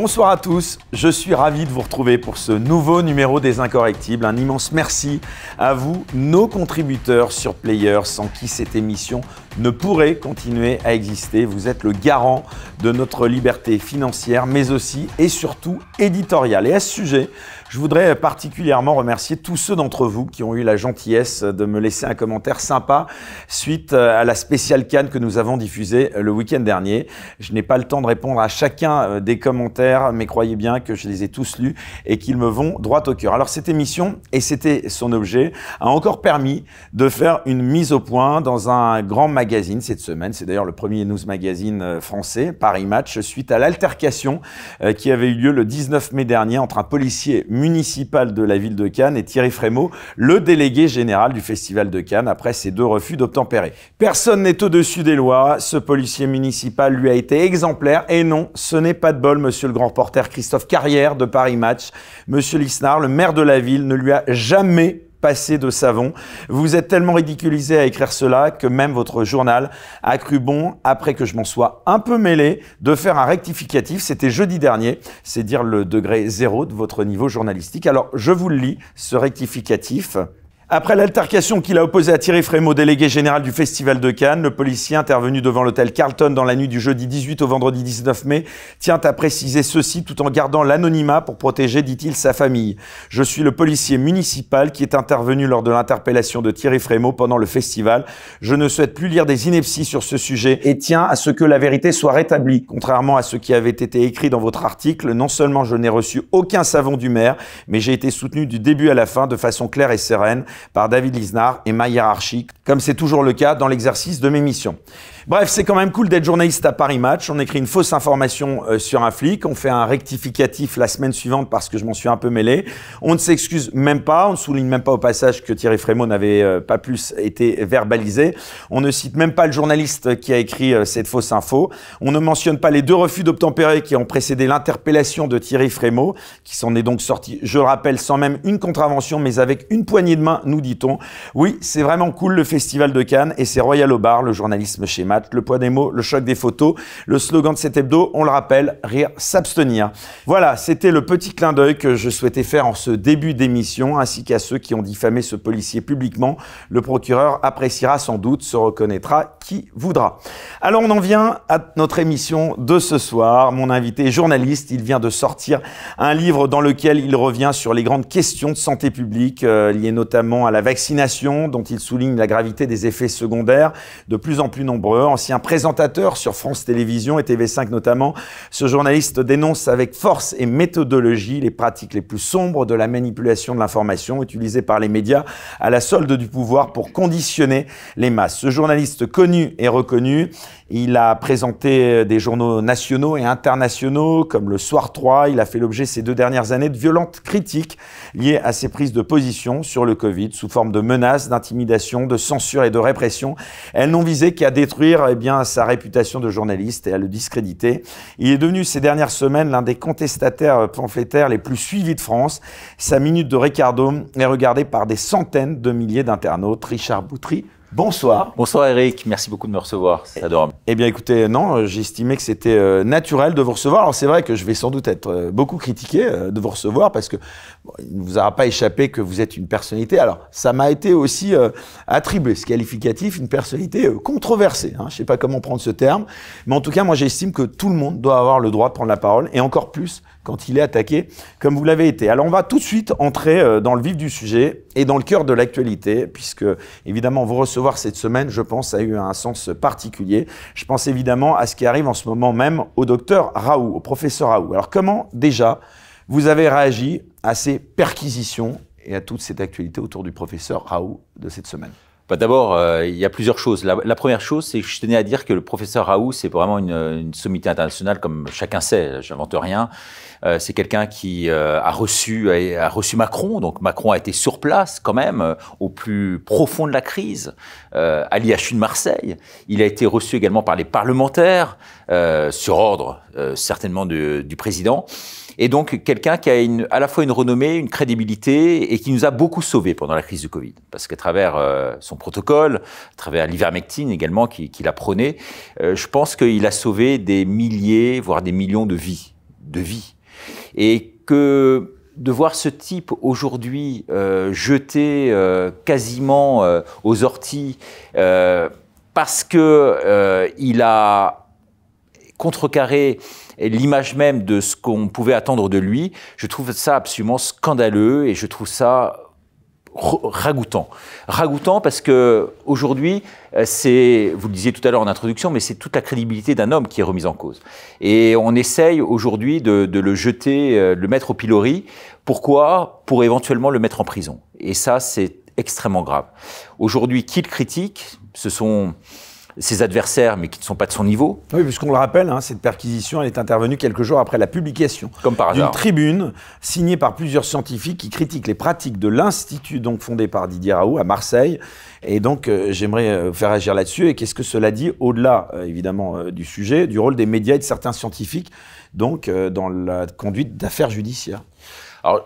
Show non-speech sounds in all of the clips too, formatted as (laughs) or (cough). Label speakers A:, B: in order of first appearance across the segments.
A: Bonsoir à tous, je suis ravi de vous retrouver pour ce nouveau numéro des Incorrectibles. Un immense merci à vous, nos contributeurs sur Player, sans qui cette émission ne pourrait continuer à exister. Vous êtes le garant de notre liberté financière, mais aussi et surtout éditoriale. Et à ce sujet, je voudrais particulièrement remercier tous ceux d'entre vous qui ont eu la gentillesse de me laisser un commentaire sympa suite euh, à la spéciale Cannes que nous avons diffusée euh, le week-end dernier. Je n'ai pas le temps de répondre à chacun euh, des commentaires, mais croyez bien que je les ai tous lus et qu'ils me vont droit au cœur. Alors cette émission, et c'était son objet, a encore permis de faire une mise au point dans un grand magazine cette semaine. C'est d'ailleurs le premier news magazine français, Paris Match, suite à l'altercation qui avait eu lieu le 19 mai dernier entre un policier municipal de la ville de Cannes et Thierry Frémaux, le délégué général du Festival de Cannes, après ses deux refus d'obtempérer. Personne n'est au-dessus des lois. Ce policier municipal lui a été exemplaire. Et non, ce n'est pas de bol, monsieur le grand reporter Christophe Carrière de Paris Match. Monsieur Lisnard, le maire de la ville, ne lui a jamais passé de savon. Vous êtes tellement ridiculisé à écrire cela que même votre journal a cru bon, après que je m'en sois un peu mêlé, de faire un rectificatif. C'était jeudi dernier, c'est dire le degré zéro de votre niveau journalistique. Alors je vous le lis, ce rectificatif. Après l'altercation qu'il a opposée à Thierry Frémaux, délégué général du Festival de Cannes, le policier intervenu devant l'hôtel Carlton dans la nuit du jeudi 18 au vendredi 19 mai tient à préciser ceci tout en gardant l'anonymat pour protéger, dit-il, sa famille. Je suis le policier municipal qui est intervenu lors de l'interpellation de Thierry Frémaux pendant le festival. Je ne souhaite plus lire des inepties sur ce sujet et tiens à ce que la vérité soit rétablie. Contrairement à ce qui avait été écrit dans votre article, non seulement je n'ai reçu aucun savon du maire, mais j'ai été soutenu du début à la fin de façon claire et sereine par David Lisnard et ma hiérarchie, comme c'est toujours le cas dans l'exercice de mes missions. Bref, c'est quand même cool d'être journaliste à Paris Match. On écrit une fausse information euh, sur un flic. On fait un rectificatif la semaine suivante parce que je m'en suis un peu mêlé. On ne s'excuse même pas. On ne souligne même pas au passage que Thierry Frémaux n'avait euh, pas plus été verbalisé. On ne cite même pas le journaliste qui a écrit euh, cette fausse info. On ne mentionne pas les deux refus d'obtempérer qui ont précédé l'interpellation de Thierry Frémaux, qui s'en est donc sorti, je le rappelle, sans même une contravention, mais avec une poignée de main, nous dit-on. Oui, c'est vraiment cool le festival de Cannes et c'est Royal au bar, le journalisme chez Match le poids des mots, le choc des photos. Le slogan de cet hebdo, on le rappelle, rire, s'abstenir. Voilà, c'était le petit clin d'œil que je souhaitais faire en ce début d'émission, ainsi qu'à ceux qui ont diffamé ce policier publiquement. Le procureur appréciera sans doute, se reconnaîtra qui voudra. Alors on en vient à notre émission de ce soir. Mon invité journaliste, il vient de sortir un livre dans lequel il revient sur les grandes questions de santé publique euh, liées notamment à la vaccination, dont il souligne la gravité des effets secondaires de plus en plus nombreux ancien présentateur sur France Télévisions et TV5 notamment. Ce journaliste dénonce avec force et méthodologie les pratiques les plus sombres de la manipulation de l'information utilisée par les médias à la solde du pouvoir pour conditionner les masses. Ce journaliste connu et reconnu il a présenté euh, des journaux nationaux et internationaux comme le Soir 3. Il a fait l'objet ces deux dernières années de violentes critiques liées à ses prises de position sur le Covid sous forme de menaces, d'intimidation, de censure et de répression. Elles n'ont visé qu'à détruire eh bien, sa réputation de journaliste et à le discréditer. Il est devenu ces dernières semaines l'un des contestataires pamphlétaires les plus suivis de France. Sa minute de Ricardo est regardée par des centaines de milliers d'internautes. Richard Boutry, Bonsoir. Bonsoir Eric, merci beaucoup de me recevoir, c'est eh, adorable. Eh bien écoutez, non, euh, j'estimais que c'était euh, naturel de vous recevoir. Alors c'est vrai que je vais sans doute être euh, beaucoup critiqué de vous recevoir parce que il ne vous aura pas échappé que vous êtes une personnalité. Alors, ça m'a été aussi euh, attribué, ce qualificatif, une personnalité euh, controversée. Hein. Je ne sais pas comment prendre ce terme, mais en tout cas, moi, j'estime que tout le monde doit avoir le droit de prendre la parole, et encore plus quand il est attaqué, comme vous l'avez été. Alors, on va tout de suite entrer euh, dans le vif du sujet et dans le cœur de l'actualité, puisque, évidemment, vous recevoir cette semaine, je pense, a eu un sens particulier. Je pense évidemment à ce qui arrive en ce moment même au docteur Raoult, au professeur Raoult. Alors, comment déjà vous avez réagi à ces perquisitions et à toute cette actualité autour du professeur Raoult de cette semaine
B: bah, D'abord, euh, il y a plusieurs choses. La, première chose, c'est que je tenais à dire que le professeur Raoult, c'est vraiment une, sommité internationale, comme chacun sait, j'invente rien. Euh, c'est quelqu'un qui euh, a, reçu, a, reçu Macron, donc Macron a été sur place quand même, au plus profond de la crise, à l'IHU de Marseille. Il a été reçu également par les parlementaires, sur ordre certainement du président. Et donc, quelqu'un qui a une, à la fois une renommée, une crédibilité et qui nous a beaucoup sauvés pendant la crise du Covid. Parce qu'à travers euh, son protocole, à travers l'ivermectine également, qu'il qui a prôné, euh, je pense qu'il a sauvé des milliers, voire des millions de vies. De vies. Et que de voir ce type aujourd'hui euh, jeté euh, quasiment aux orties parce que il a contrecarré l'image même de ce qu'on pouvait attendre de lui, je trouve ça absolument scandaleux et je trouve ça ragoûtant. Ragoûtant parce que aujourd'hui, euh, c'est, vous le disiez tout à l'heure en introduction, mais c'est toute la crédibilité d'un homme qui est remise en cause. Et on essaye aujourd'hui de, de, le jeter, euh, de le mettre au pilori. Pourquoi Pour éventuellement le mettre en prison. Et ça, c'est extrêmement grave. Aujourd'hui, qui le critique Ce sont ses adversaires,
A: mais qui ne sont pas de son niveau. Oui, puisqu'on le rappelle, hein, cette perquisition elle est intervenue quelques jours après la publication d'une tribune signée par plusieurs scientifiques qui critiquent les pratiques de l'institut donc fondé par Didier Raoult à Marseille. Et donc, euh, j'aimerais euh, faire agir là-dessus. Et qu'est-ce que cela dit au-delà, euh, évidemment, du sujet, du rôle des médias et de certains scientifiques, donc, dans la conduite d'affaires judiciaires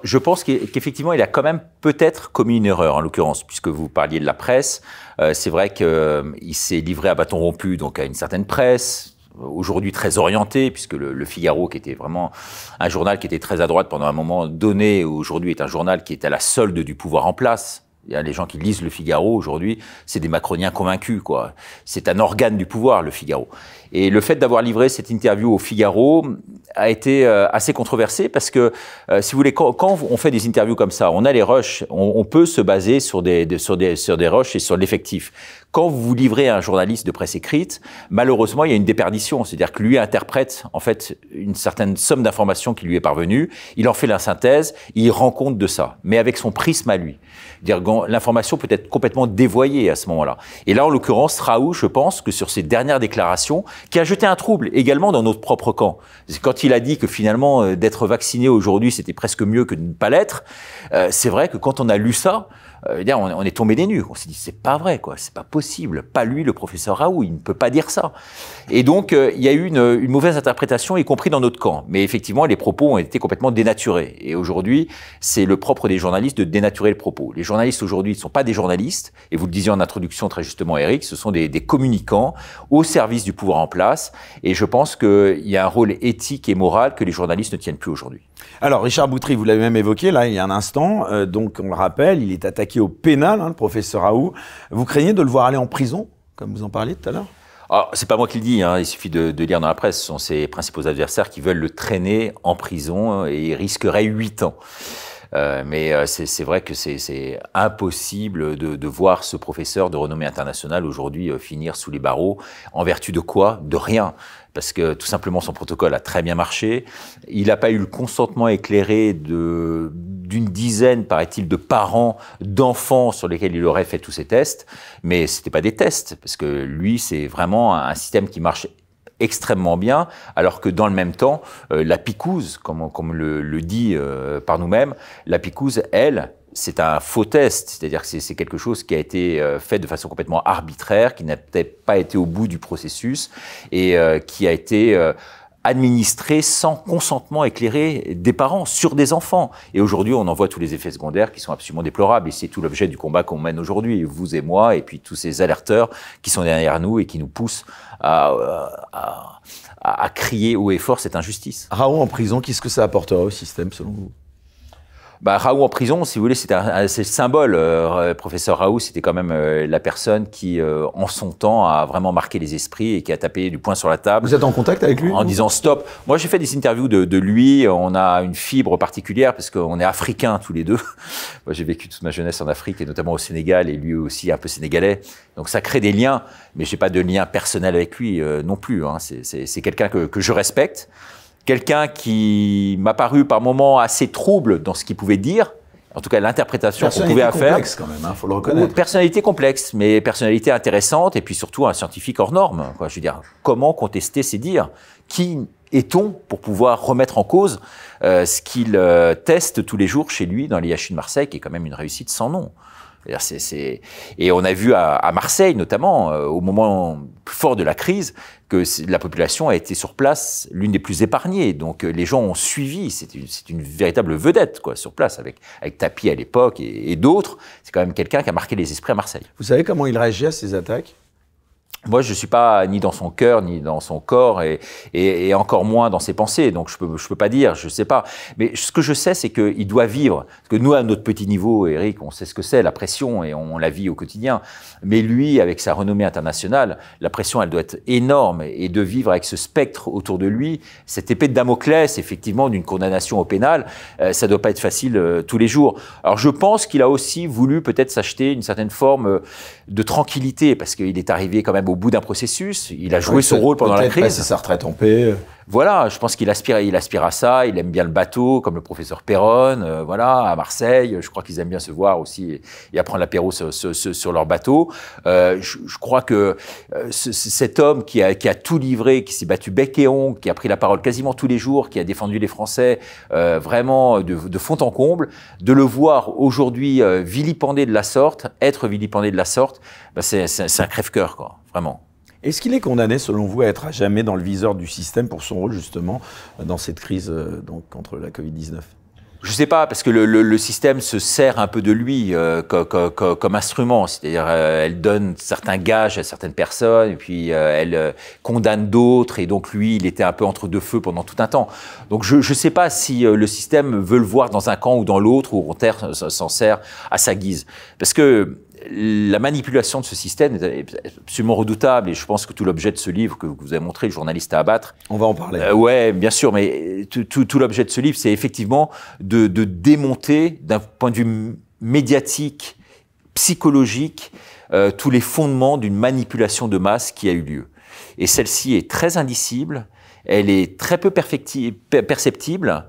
A: je pense qu'effectivement, il a quand même peut-être commis une erreur, en
B: l'occurrence, puisque vous parliez de la presse. Euh, c'est vrai qu'il euh, s'est livré à bâton rompu, donc à une certaine presse, aujourd'hui très orientée, puisque le, le, Figaro, qui était vraiment un journal qui était très à droite pendant un moment donné, aujourd'hui est un journal qui est à la solde du pouvoir en place. Il y a les gens qui lisent Le Figaro aujourd'hui, c'est des macroniens convaincus, quoi. C'est un organe du pouvoir, Le Figaro. Et le fait d'avoir livré cette interview au Figaro a été euh, assez controversé parce que, euh, si vous voulez, quand, on fait des interviews comme ça, on a les rushs, on, peut se baser sur des, sur des, sur des rushs et sur l'effectif. Quand vous vous livrez à un journaliste de presse écrite, malheureusement, il y a une déperdition. C'est-à-dire que lui interprète, en fait, une certaine somme d'informations qui lui est parvenue. Il en fait la synthèse, il rend compte de ça. Mais avec son prisme à lui. L'information peut être complètement dévoyée à ce moment-là. Et là, en l'occurrence, Raoult, je pense que sur ses dernières déclarations, qui a jeté un trouble également dans notre propre camp. Quand il a dit que finalement, euh, d'être vacciné aujourd'hui, c'était presque mieux que de ne pas l'être, euh, c'est vrai que quand on a lu ça, euh, on, est tombé des nues. On s'est dit, c'est pas vrai, quoi. C'est pas possible. Pas lui, le professeur Raoult. Il ne peut pas dire ça. Et donc, euh, il y a eu une, mauvaise interprétation, y compris dans notre camp. Mais effectivement, les propos ont été complètement dénaturés. Et aujourd'hui, c'est le propre des journalistes de dénaturer le propos. Les journalistes aujourd'hui ne sont pas des journalistes. Et vous le disiez en introduction très justement, Eric, ce sont des, communicants au service du pouvoir en place. Et je pense qu'il y a un rôle éthique et moral que les journalistes ne tiennent plus aujourd'hui.
A: Alors, Richard Boutry, vous l'avez même évoqué là il y a un instant. Euh, donc, on le rappelle, il est attaqué au pénal, hein, le professeur Aou, Vous craignez de le voir aller en prison, comme vous en parliez tout à l'heure c'est
B: pas moi qui le dis, hein. il suffit de, lire dans la presse. Ce sont ses principaux adversaires qui veulent le traîner en prison euh, et il risquerait 8 ans. Euh, mais euh, c'est vrai que c'est impossible de, voir ce professeur de renommée internationale aujourd'hui finir sous les barreaux. En vertu de quoi De rien parce que tout simplement son protocole a très bien marché. Il n'a pas eu le consentement éclairé d'une dizaine, paraît-il, de parents d'enfants sur lesquels il aurait fait tous ces tests, mais ce n'était pas des tests, parce que lui, c'est vraiment un système qui marche extrêmement bien, alors que dans le même temps, euh, la picouse, comme, le, dit euh, par nous-mêmes, la picouse, elle, c'est un faux test, c'est-à-dire que c'est quelque chose qui a été euh, fait de façon complètement arbitraire, qui n'a peut-être pas été au bout du processus et euh, qui a été euh, administré sans consentement éclairé des parents sur des enfants. Et aujourd'hui, on en voit tous les effets secondaires qui sont absolument déplorables. Et c'est tout l'objet du combat qu'on mène aujourd'hui, vous et moi, et puis tous ces alerteurs qui sont derrière nous et qui nous poussent à, à, à, à crier haut et fort cette injustice. Raoult en prison, qu'est-ce que ça apportera
A: au système selon vous
B: bah, Raoult en prison, si vous voulez, c'était un, c'est le symbole. Euh, euh, professeur Raoult, c'était quand même euh, la personne qui, en son temps, a vraiment marqué les esprits et qui a tapé du poing sur la table. Vous êtes en contact avec lui En disant stop. Moi, j'ai fait des interviews de, de, lui. On a une fibre particulière parce qu'on est africains tous les deux. (laughs) Moi, j'ai vécu toute ma jeunesse en Afrique et notamment au Sénégal et lui aussi un peu sénégalais. Donc, ça crée des liens, mais je n'ai pas de lien personnel avec lui non plus. Hein. C'est quelqu'un que, que je respecte quelqu'un qui m'a paru par moments assez trouble dans ce qu'il pouvait dire, en tout cas l'interprétation qu'on pouvait faire. faire. complexe quand même,
A: hein, faut le reconnaître.
B: Personnalité complexe, mais personnalité intéressante, et puis surtout un scientifique hors norme. Je veux dire, comment contester ses dires Qui est-on pour pouvoir remettre en cause euh, ce qu'il euh, teste tous les jours chez lui dans l'IHU de Marseille, qui est quand même une réussite sans nom et on a vu à, Marseille, notamment, euh, au moment fort de la crise, que la population a été sur place l'une des plus épargnées. Donc euh, les gens ont suivi. C'est une, véritable vedette quoi, sur place, avec, avec Tapi à l'époque et, et d'autres. C'est quand même quelqu'un qui a marqué les esprits à Marseille. Vous savez comment il réagit à ces attaques moi, je ne suis pas ni dans son cœur, ni dans son corps, et, et, encore moins dans ses pensées. Donc, je ne peux, je peux pas dire, je ne sais pas. Mais ce que je sais, c'est qu'il doit vivre. Parce que nous, à notre petit niveau, Eric, on sait ce que c'est, la pression, et on, la vit au quotidien. Mais lui, avec sa renommée internationale, la pression, elle doit être énorme. Et de vivre avec ce spectre autour de lui, cette épée de Damoclès, effectivement, d'une condamnation au pénal, euh, ça ne doit pas être facile euh, tous les jours. Alors, je pense qu'il a aussi voulu peut-être s'acheter une certaine forme euh, de tranquillité, parce qu'il est arrivé quand même au bout d'un processus. Il a joué son rôle pendant la crise. Il sa
A: retraite en paix
B: voilà, je pense qu'il aspire, il aspire à ça, il aime bien le bateau, comme le professeur Perron, euh, voilà, à Marseille. Je crois qu'ils aiment bien se voir aussi et, apprendre l'apéro sur, leur bateau. Euh, je, crois que euh, cet homme qui a, tout livré, qui s'est battu bec et ongle, qui a pris la parole quasiment tous les jours, qui a défendu les Français vraiment de, de, fond en comble, de le voir aujourd'hui vilipendé de la sorte, être vilipendé de la sorte, bah, c'est un crève-cœur, quoi, vraiment.
A: Est-ce qu'il est condamné, selon vous, à être à jamais dans le viseur du système pour son rôle, justement, dans cette crise euh, donc, contre la Covid-19
B: je ne sais pas, parce que le, système se sert un peu de lui euh, comme instrument. C'est-à-dire, euh, elle donne certains gages à certaines personnes, et puis elle condamne d'autres, et donc lui, il était un peu entre deux feux pendant tout un temps. Donc je ne sais pas si le système veut le voir dans un camp ou dans l'autre, ou on s'en sert à sa guise. Parce que la manipulation de ce système est absolument redoutable et je pense que tout l'objet de ce livre que vous avez montré, le journaliste à abattre. On va en parler. Oui, euh, ouais, bien sûr, mais tout, l'objet de ce livre, c'est effectivement de, démonter d'un point de vue médiatique, psychologique, euh, tous les fondements d'une manipulation de masse qui a eu lieu. Et celle-ci est très indicible, elle est très peu perceptible,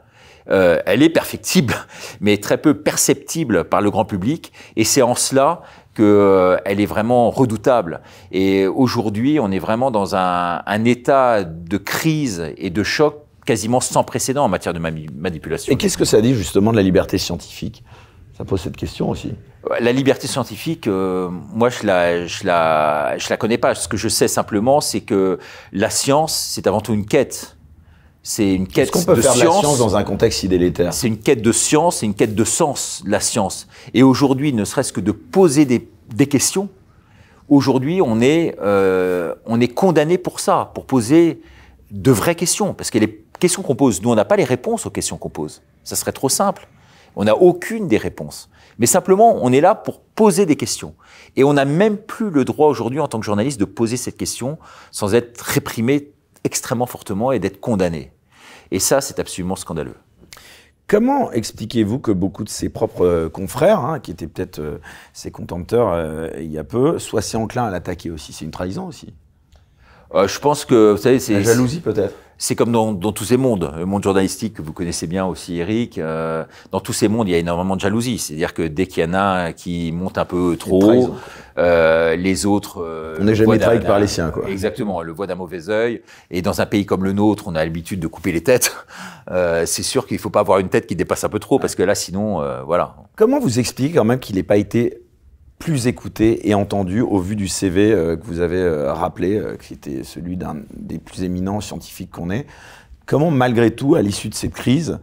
B: euh, elle est perfectible, (laughs) mais très peu perceptible par le grand public. Et c'est en cela qu'elle euh, est vraiment redoutable. Et aujourd'hui, on est vraiment dans un, état de crise et de choc quasiment sans précédent en matière de manipulation.
A: Et qu'est-ce que ça dit justement de la liberté scientifique Ça pose cette question aussi.
B: La liberté scientifique, euh, moi, je la, la, je la connais pas. Ce que je sais simplement, c'est que la science, c'est avant tout une quête. C'est une quête -ce peut de faire science. la science dans un contexte si C'est une quête de science, c'est une quête de sens, la science. Et aujourd'hui, ne serait-ce que de poser des, questions, aujourd'hui, on est, euh, on est condamné pour ça, pour poser de vraies questions. Parce que les questions qu'on pose, nous, on n'a pas les réponses aux questions qu'on pose. Ça serait trop simple. On n'a aucune des réponses. Mais simplement, on est là pour poser des questions. Et on n'a même plus le droit aujourd'hui, en tant que journaliste, de poser cette question sans être réprimé extrêmement fortement et d'être condamné. Et ça, c'est absolument scandaleux.
A: Comment expliquez-vous que beaucoup de ses propres euh, confrères, hein, qui étaient peut-être euh, ses contempteurs euh, il y a peu, soient si enclins à l'attaquer aussi C'est une trahison aussi Je
B: pense que, vous savez, c'est... La jalousie peut-être c'est comme dans, dans, tous ces mondes, le monde journalistique que vous connaissez bien aussi, Eric. Euh, dans tous ces mondes, il y a énormément de jalousie. C'est-à-dire que dès qu'il y en a qui monte un peu trop euh, les autres. Euh, on n'est jamais trahi par les siens, quoi. Exactement, le voit d'un mauvais œil. Et dans un pays comme le nôtre, on a l'habitude de couper les têtes. (laughs) Euh, c'est sûr qu'il ne faut pas avoir une tête qui dépasse un peu trop, parce que là, sinon, voilà.
A: Comment vous expliquez quand même qu'il n'ait pas été plus écouté et entendu au vu du CV euh, que vous avez euh, rappelé, euh, qui était celui d'un des plus éminents scientifiques qu'on ait. Comment, malgré tout, à l'issue de cette crise,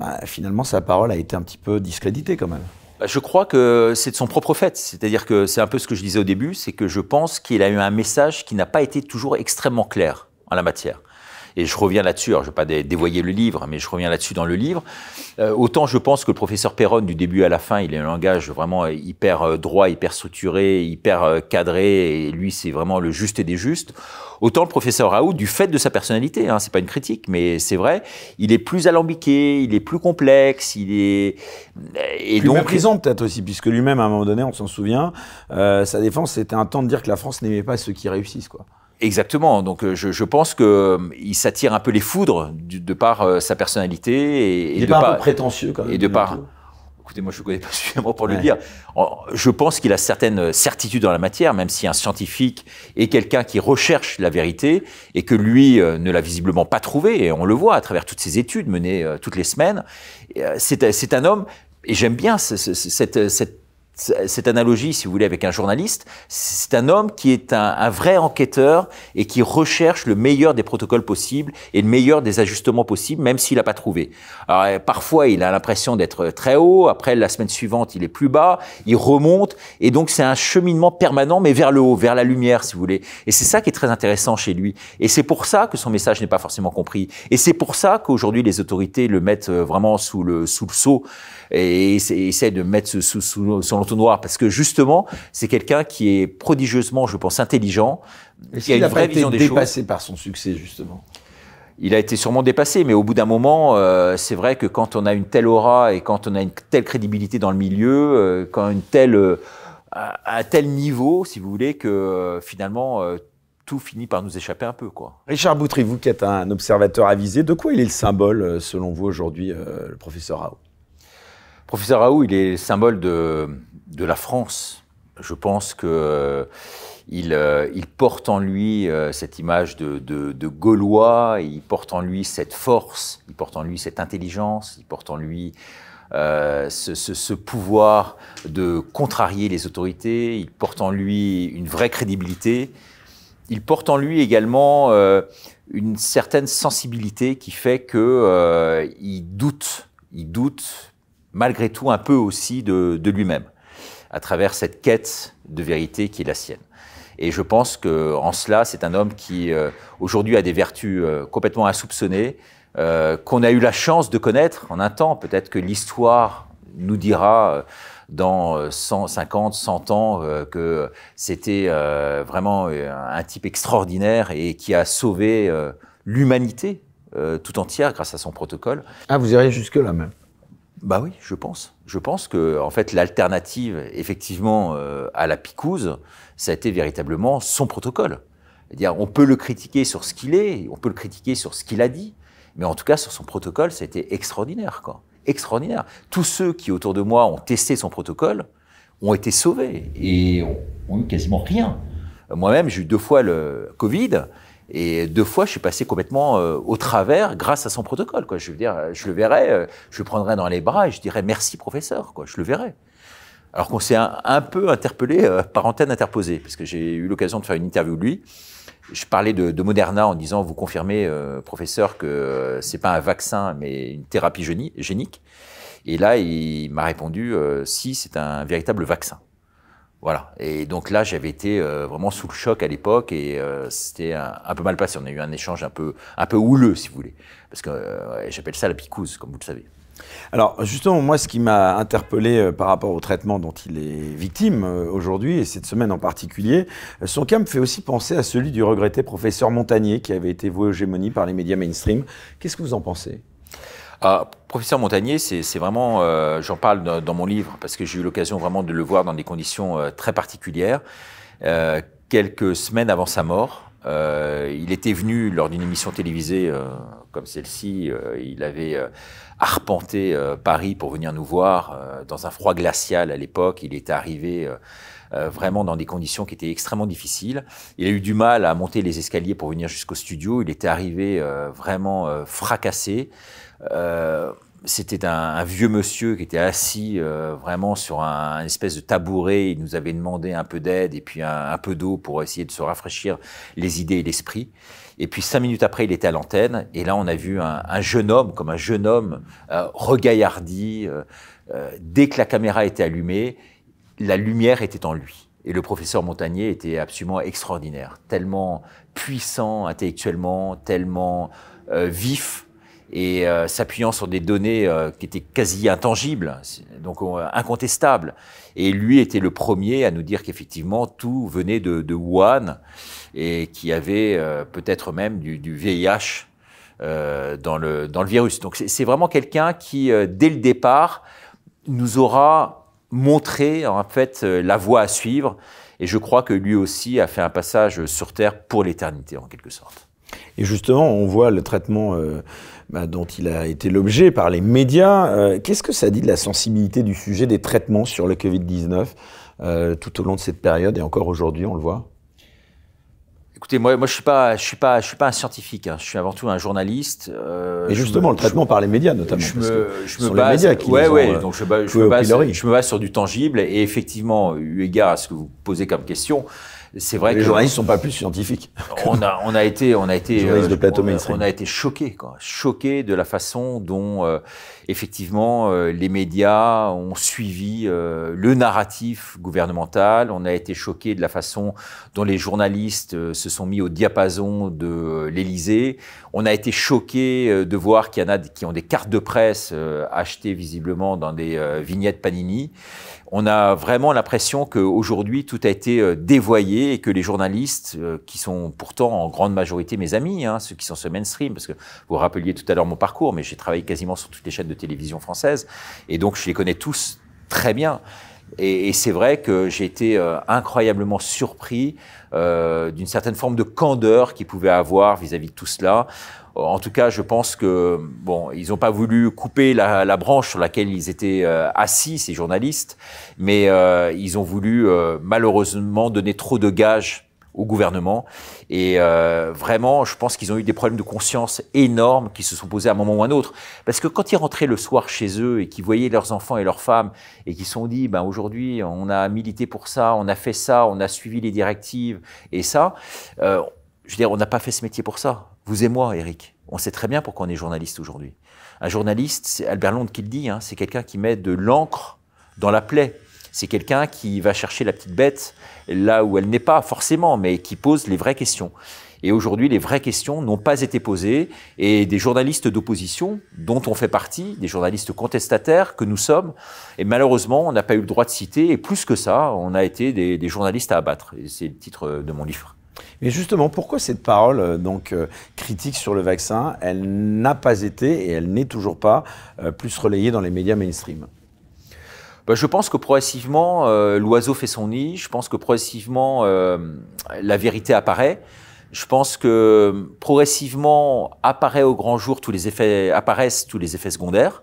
A: bah, finalement, sa parole a été un petit peu discréditée quand même
B: bah, je crois que c'est de son propre fait. C'est-à-dire que c'est un peu ce que je disais au début, c'est que je pense qu'il a eu un message qui n'a pas été toujours extrêmement clair en la matière. Et je reviens là-dessus, alors je ne vais pas dévoyer le livre, mais je reviens là-dessus dans le livre. Euh, autant je pense que le professeur Perron, du début à la fin, il a un langage vraiment euh, hyper euh, droit, hyper structuré, hyper cadré, et lui, c'est vraiment le juste et des justes. Autant le professeur Raoult, du fait de sa personnalité, hein, c'est pas une critique, mais c'est vrai, il est plus alambiqué,
A: il est plus complexe, il est et plus donc méprisant peut-être aussi, puisque lui-même à un moment donné, on s'en souvient, sa défense c'était un temps de dire que la France n'aimait pas ceux qui réussissent quoi. Exactement.
B: Donc, euh, je, pense qu'il euh, s'attire un peu les foudres de par euh, sa personnalité. Et, il de pas un peu
A: prétentieux, quand même. Et de par.
B: Écoutez, moi, je ne connais pas (laughs) suffisamment pour le dire. Je pense qu'il a certaines certitudes dans la matière, même si un scientifique est quelqu'un qui recherche la vérité et que lui ne l'a visiblement pas trouvée. Et on le voit à travers toutes ses études menées toutes les semaines. C'est un homme, et j'aime bien cette cette analogie, si vous voulez, avec un journaliste, c'est un homme qui est un, vrai enquêteur et qui recherche le meilleur des protocoles possibles et le meilleur des ajustements possibles, même s'il n'a pas trouvé. Euh, parfois, il a l'impression d'être euh, très haut, après, la semaine suivante, il est plus bas, il remonte, et donc c'est un cheminement permanent, mais vers le haut, vers la lumière, si vous voulez. Et c'est ça qui est très intéressant chez lui. Et c'est pour ça que son message n'est pas forcément compris. Et c'est pour ça qu'aujourd'hui, les autorités le mettent euh, vraiment sous le, sous le sceau et essaie de mettre sous, sous, sous son entonnoir parce que justement, c'est quelqu'un qui est prodigieusement, je pense, intelligent, et qui a a été dépassé
A: par son succès justement
B: il a été sûrement dépassé, mais au bout d'un moment, euh, c'est vrai que quand on a une telle aura et quand on a une telle crédibilité dans le milieu, euh, quand une telle un euh, à, tel niveau, si vous voulez, que finalement tout finit par nous échapper un peu, quoi.
A: Richard Boutry, vous qui êtes un observateur avisé, de quoi il est le symbole, selon vous aujourd'hui, le professeur Rao Professeur Raoult, il est symbole de, la France.
B: Je pense que euh, euh, il, porte en lui euh, cette image de, Gaulois, il porte en lui cette force, il porte en lui cette intelligence, il porte en lui ce, pouvoir de contrarier les autorités, il porte en lui une vraie crédibilité, il porte en lui également une certaine sensibilité qui fait qu'il doute, il doute malgré tout un peu aussi de, lui-même, à travers cette quête de vérité qui est la sienne. Et je pense que en cela, c'est un homme qui euh, aujourd'hui a des vertus euh, complètement insoupçonnées, euh, qu'on a eu la chance de connaître en un temps. Peut-être que l'histoire nous dira dans 150, 100 ans que c'était vraiment un type extraordinaire et qui a sauvé l'humanité tout entière grâce à son protocole. Ah, vous irez jusque-là même bah oui, je pense. Je pense que en fait l'alternative, effectivement, euh, à la picouse, ça a été véritablement son protocole. on peut le critiquer sur ce qu'il est, on peut le critiquer sur ce qu'il a dit, mais en tout cas sur son protocole, ça a été extraordinaire, Extraordinaire. Tous ceux qui autour de moi ont testé son protocole ont été sauvés et ont eu quasiment rien. Moi-même, j'ai eu deux fois le Covid. Et deux fois, je suis passé complètement euh, au travers grâce à son protocole. Quoi. Je veux dire, je le verrais, euh, je le prendrais dans les bras et je dirais merci professeur. Quoi. Je le verrais. Alors qu'on s'est un, peu interpellé euh, par antenne interposée, parce que j'ai eu l'occasion de faire une interview de lui. Je parlais de, de Moderna en disant vous confirmez professeur que c'est pas un vaccin mais une thérapie génique. Et là, il m'a répondu si c'est un véritable vaccin. Voilà. Et donc là, j'avais été euh, vraiment sous le choc à l'époque et euh, c'était un, peu
A: mal passé. On a eu un échange un peu, houleux, si vous voulez. Parce que euh, j'appelle ça la picouse, comme vous le savez. Alors justement, moi, ce qui m'a interpellé par rapport au traitement dont il est victime aujourd'hui, et cette semaine en particulier, son cas me fait aussi penser à celui du regretté professeur Montagnier, qui avait été voué aux gémonies par les médias mainstream. Qu'est-ce que vous en pensez ah,
B: professeur Montagnier, c'est vraiment, euh, j'en parle dans, mon livre parce que j'ai eu l'occasion vraiment de le voir dans des conditions euh, très particulières. Euh, quelques semaines avant sa mort, il était venu lors d'une émission télévisée comme celle-ci. il avait arpenté Paris pour venir nous voir dans un froid glacial à l'époque. Il était arrivé vraiment dans des conditions qui étaient extrêmement difficiles. Il a eu du mal à monter les escaliers pour venir jusqu'au studio. Il était arrivé vraiment fracassé. Euh, c'était un, vieux monsieur qui était assis euh, vraiment sur un, espèce de tabouret. Il nous avait demandé un peu d'aide et puis un, peu d'eau pour essayer de se rafraîchir les idées et l'esprit. Et puis cinq minutes après, il était à l'antenne. Et là, on a vu un, jeune homme, comme un jeune homme, euh, regaillardi. dès que la caméra était allumée, la lumière était en lui. Et le professeur Montagnier était absolument extraordinaire, tellement puissant intellectuellement, tellement vif et euh, s'appuyant sur des données euh, qui étaient quasi intangibles, donc euh, incontestables. Et lui était le premier à nous dire qu'effectivement tout venait de, Wuhan et qu'il y avait peut-être même du, VIH dans, le, dans le virus. Donc c'est vraiment quelqu'un qui, dès le départ, nous aura montré en fait la voie à suivre. Et je crois que lui aussi a fait un passage sur Terre pour l'éternité, en quelque sorte.
A: Et justement, on voit le traitement bah, dont il a été l'objet par les médias. Euh, qu'est-ce que ça dit de la sensibilité du sujet des traitements sur le Covid-19 euh, tout au long de cette période et encore aujourd'hui, on le voit
B: Écoutez, moi, moi je ne suis, pas, suis, suis pas un scientifique, hein. je suis avant tout un journaliste. Euh, et justement,
A: le traitement par les médias notamment. Je me, je je me
B: base sur du tangible et effectivement, eu égard à ce que vous posez comme question, c'est vrai les journalistes sont pas plus scientifiques. On a, on a été, on a été, de euh, plateau on, a été choqué, choqué de la façon dont euh, effectivement euh, les médias ont suivi le narratif gouvernemental. On a été choqué de la façon dont les journalistes se sont mis au diapason de l'Élysée. On a été choqué de voir qu'il y en a qui ont des cartes de presse achetées visiblement dans des vignettes Panini on a vraiment l'impression qu'aujourd'hui, tout a été euh, dévoyé et que les journalistes, euh, qui sont pourtant en grande majorité mes amis, hein, ceux qui sont ce mainstream, parce que vous rappeliez tout à l'heure mon parcours, mais j'ai travaillé quasiment sur toutes les chaînes de télévision françaises, et donc je les connais tous très bien. Et, c'est vrai que j'ai été euh, incroyablement surpris d'une certaine forme de candeur qu'ils pouvaient avoir vis à -vis de tout cela. En tout cas, je pense que bon, ils n'ont pas voulu couper la, la, branche sur laquelle ils étaient euh, assis, ces journalistes, mais euh, ils ont voulu euh, malheureusement donner trop de gages au gouvernement. Et vraiment, je pense qu'ils ont eu des problèmes de conscience énormes qui se sont posés à un moment ou à un autre. Parce que quand ils rentraient le soir chez eux et qu'ils voyaient leurs enfants et leurs femmes et qu'ils se sont dit, ben aujourd'hui, on a milité pour ça, on a fait ça, on a suivi les directives et ça je veux dire, on n'a pas fait ce métier pour ça. Vous et moi, Eric, on sait très bien pourquoi on est journaliste aujourd'hui. Un journaliste, c'est Albert Londres qui le dit, hein, c'est quelqu'un qui met de l'encre dans la plaie. C'est quelqu'un qui va chercher la petite bête là où elle n'est pas forcément, mais qui pose les vraies questions. Et aujourd'hui, les vraies questions n'ont pas été posées et des journalistes d'opposition, dont on fait partie, des journalistes contestataires que nous sommes, et malheureusement, on n'a pas eu le droit de citer, et plus que ça, on a été des, journalistes à abattre. c'est le titre de mon livre.
A: Mais justement, pourquoi cette parole euh, donc euh, critique sur le vaccin, elle n'a pas été et elle n'est toujours pas euh, plus relayée dans les médias mainstream bah, je pense que progressivement, l'oiseau fait son
B: nid. Je pense que progressivement, la vérité apparaît. Je pense que progressivement apparaît au grand jour tous les effets apparaissent tous les effets secondaires.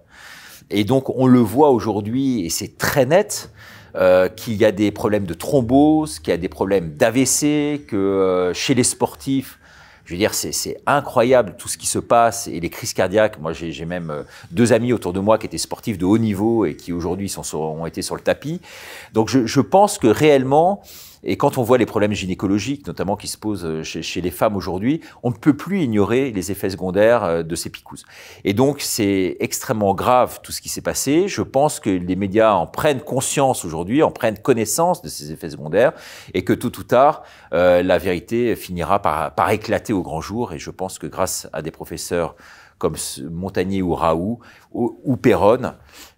B: Et donc on le voit aujourd'hui et c'est très net. Euh, qu'il y a des problèmes de thrombose, qu'il y a des problèmes d'AVC, que euh, chez les sportifs, je veux dire, c'est incroyable tout ce qui se passe et les crises cardiaques. Moi, j'ai même euh, deux amis autour de moi qui étaient sportifs de haut niveau et qui aujourd'hui ont été sur le tapis. Donc, je pense que réellement, et quand on voit les problèmes gynécologiques, notamment qui se posent euh, chez, les femmes aujourd'hui, on ne peut plus ignorer les effets secondaires euh, de ces picouses. Et donc, c'est extrêmement grave tout ce qui s'est passé. Je pense que les médias en prennent conscience aujourd'hui, en prennent connaissance de ces effets secondaires, et que tôt ou tard, euh, la vérité finira par, éclater au grand jour. Et je pense que grâce à des professeurs comme Montagnier ou Raoult ou, ou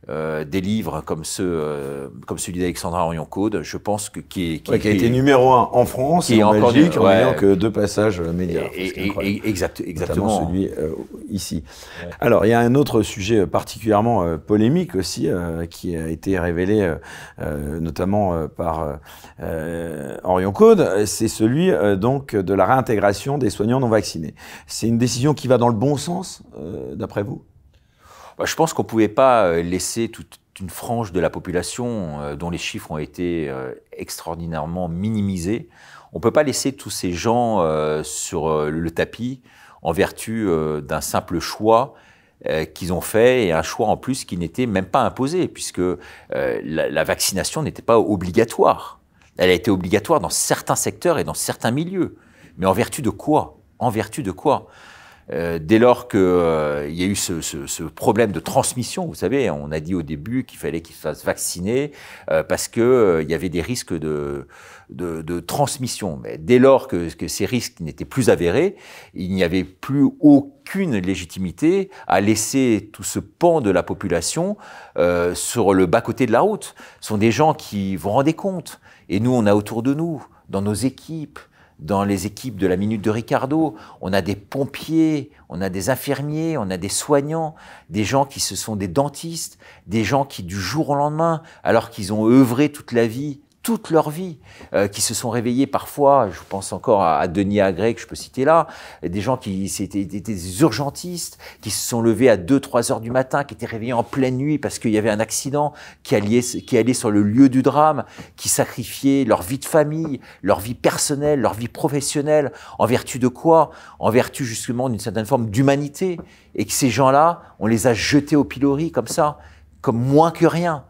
B: euh, des livres comme, ceux, euh, comme celui d'Alexandra Orion-Code, je pense
A: que qui, qui, a été numéro un en France et en Belgique, en ayant que deux passages médias. Et, exact, exactement. celui euh, ici. Alors, il y a un autre sujet particulièrement polémique aussi, qui a été révélé notamment par Orion Code, c'est celui donc de la réintégration des soignants non vaccinés. C'est une décision qui va dans le bon sens, d'après vous bah, je pense qu'on ne pouvait
B: pas euh, laisser toute une frange de la population euh, dont les chiffres ont été euh, extraordinairement minimisés. On ne peut pas laisser tous ces gens sur le tapis en vertu d'un simple choix qu'ils ont fait et un choix en plus qui n'était même pas imposé puisque la, vaccination n'était pas obligatoire. Elle a été obligatoire dans certains secteurs et dans certains milieux. Mais en vertu de quoi En vertu de quoi euh, dès lors qu'il euh, y a eu ce, problème de transmission, vous savez, on a dit au début qu'il fallait qu'ils se fassent vacciner euh, parce qu'il il y avait des risques de, transmission. Mais dès lors que, ces risques n'étaient plus avérés, il n'y avait plus aucune légitimité à laisser tout ce pan de la population sur le bas-côté de la route. Ce sont des gens qui, vous rendez compte, et nous on a autour de nous, dans nos équipes, dans les équipes de la Minute de Ricardo, on a des pompiers, on a des infirmiers, on a des soignants, des gens qui se sont des dentistes, des gens qui du jour au lendemain, alors qu'ils ont œuvré toute la vie toute leur vie, euh, qui se sont réveillés parfois, je pense encore à, Denis Agré, que je peux citer là, des gens qui étaient, des urgentistes, qui se sont levés à 2-3 heures du matin, qui étaient réveillés en pleine nuit parce qu'il y avait un accident, qui, qui allait sur le lieu du drame, qui sacrifiaient leur vie de famille, leur vie personnelle, leur vie professionnelle, en vertu de quoi En vertu justement d'une certaine forme d'humanité, et que ces gens-là, on les a jetés au pilori comme ça, comme moins que rien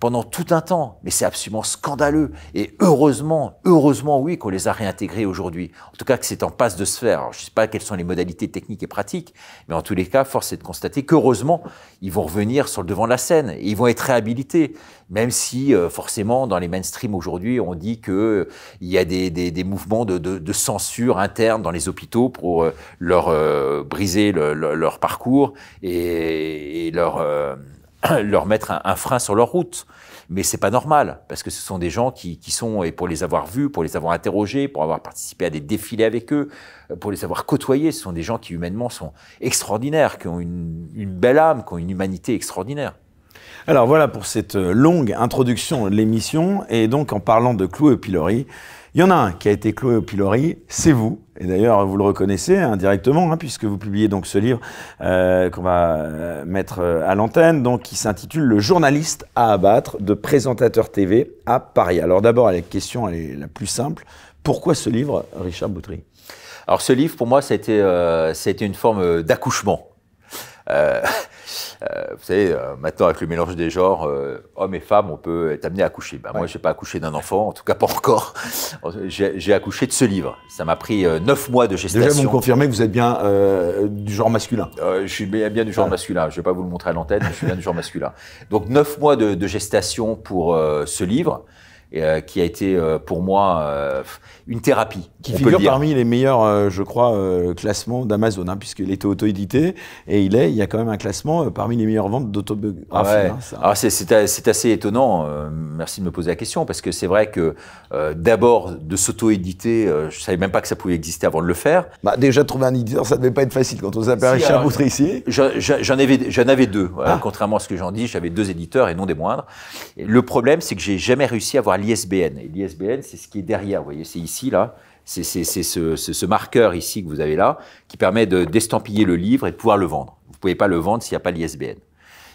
B: pendant tout un temps. Mais c'est absolument scandaleux. Et heureusement, heureusement oui qu'on les a réintégrés aujourd'hui. En tout cas que c'est en passe de se faire. je ne sais pas quelles sont les modalités techniques et pratiques, mais en tous les cas, force est de constater qu'heureusement, ils vont revenir sur le devant de la scène et ils vont être réhabilités. Même si euh, forcément, dans les mainstreams aujourd'hui, on dit qu'il il y a des, des, des mouvements de, de, de, censure interne dans les hôpitaux pour euh, leur euh, briser leur parcours et leur (clears throat) leur mettre un, frein sur leur route. Mais c'est pas normal, parce que ce sont des gens qui, qui, sont, et pour les avoir vus, pour les avoir interrogés, pour avoir participé à des défilés avec eux, euh, pour les avoir côtoyés, ce sont des gens qui humainement sont extraordinaires, qui ont une, belle âme, qui ont une humanité extraordinaire.
A: Alors voilà pour cette euh, longue introduction de l'émission, et donc en parlant de Clou et Pilori, il y en a un qui a été cloué au pilori, c'est vous. Et d'ailleurs, vous le reconnaissez indirectement, hein, puisque vous publiez donc ce livre euh, qu'on va euh, mettre euh, à l'antenne, donc qui s'intitule Le journaliste à abattre de présentateur TV à Paris. Alors d'abord, la question est la plus simple. Pourquoi ce livre, Richard Boutry Alors ce livre, pour moi, c'était
B: euh, une forme d'accouchement. Euh, vous savez, euh, maintenant avec le mélange des genres, euh, hommes et femmes, on peut être amené à accoucher. Ben, Moi, je n'ai pas accouché d'un enfant, en tout cas pas encore. (laughs) J'ai accouché de ce livre. Ça m'a pris neuf mois de gestation. Déjà, vous me
A: confirmez que vous êtes bien du genre masculin.
B: je suis bien, du genre masculin. Je ne vais pas vous le montrer à l'antenne, mais je suis bien du genre masculin. Donc neuf mois de, gestation pour ce livre. Et, qui a été pour moi une thérapie
A: qui figure parmi les meilleurs, euh, je crois, euh, classements d'Amazon, hein, puisqu'il était auto-édité, et il est, il y a quand même un classement euh, parmi les meilleures ventes d'autobiographies. Ah
B: hein, ah, c'est assez étonnant, merci de me poser la question, parce que c'est vrai que d'abord, de s'auto-éditer, je ne savais même pas que ça pouvait exister avant de le faire. Bah, déjà, trouver
A: un éditeur, ça ne devait pas être facile quand on s'appelle Richard ici.
B: J'en avais, j'en avais deux, ah. contrairement à ce que j'en dis, j'avais deux éditeurs et non des moindres. Le problème, c'est que j'ai jamais réussi à avoir l'ISBN. Et l'ISBN, c'est ce qui est derrière, vous voyez, c'est ici, là c'est ce, marqueur ici que vous avez là qui permet d'estampiller le livre et de pouvoir le vendre. Vous ne pouvez pas le vendre s'il n'y a pas l'ISBN.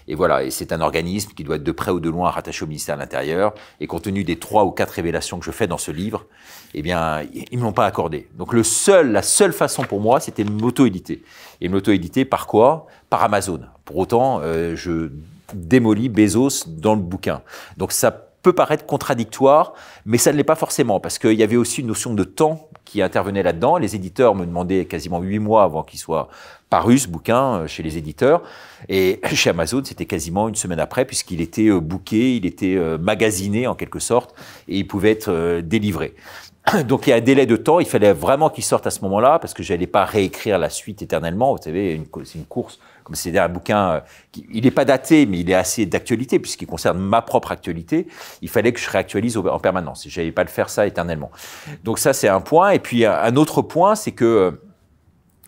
B: Et voilà, et c'est un organisme qui doit être de près ou de loin rattaché au ministère de l'Intérieur. Et compte tenu des trois ou quatre révélations que je fais dans ce livre, eh bien, ils ne m'ont pas accordé. Donc la seule façon pour moi, c'était de m'auto-éditer. Et m'auto-éditer par quoi Par Amazon. Pour autant, euh, je démolis Bezos dans le bouquin. Donc ça peut paraître contradictoire, mais ça ne l'est pas forcément, parce qu'il y avait aussi une notion de temps qui intervenait là-dedans. Les éditeurs me demandaient quasiment huit mois avant qu'il soit paru, ce bouquin, euh, chez les éditeurs. Et (laughs) chez Amazon, c'était quasiment une semaine après, puisqu'il était euh, booké, il était euh, magasiné en quelque sorte, et il pouvait être délivré. (clears throat) Donc il y a un délai de temps, il fallait vraiment qu'il sorte à ce moment-là, parce que je n'allais pas réécrire la suite éternellement. Vous savez, c'est une course comme c'est un bouquin, euh, il n'est pas daté, mais il est assez d'actualité puisqu'il concerne ma propre actualité. Il fallait que je réactualise en permanence. Je n'allais pas le faire ça éternellement. Donc ça, c'est un point. Et puis euh, un autre point, c'est que euh,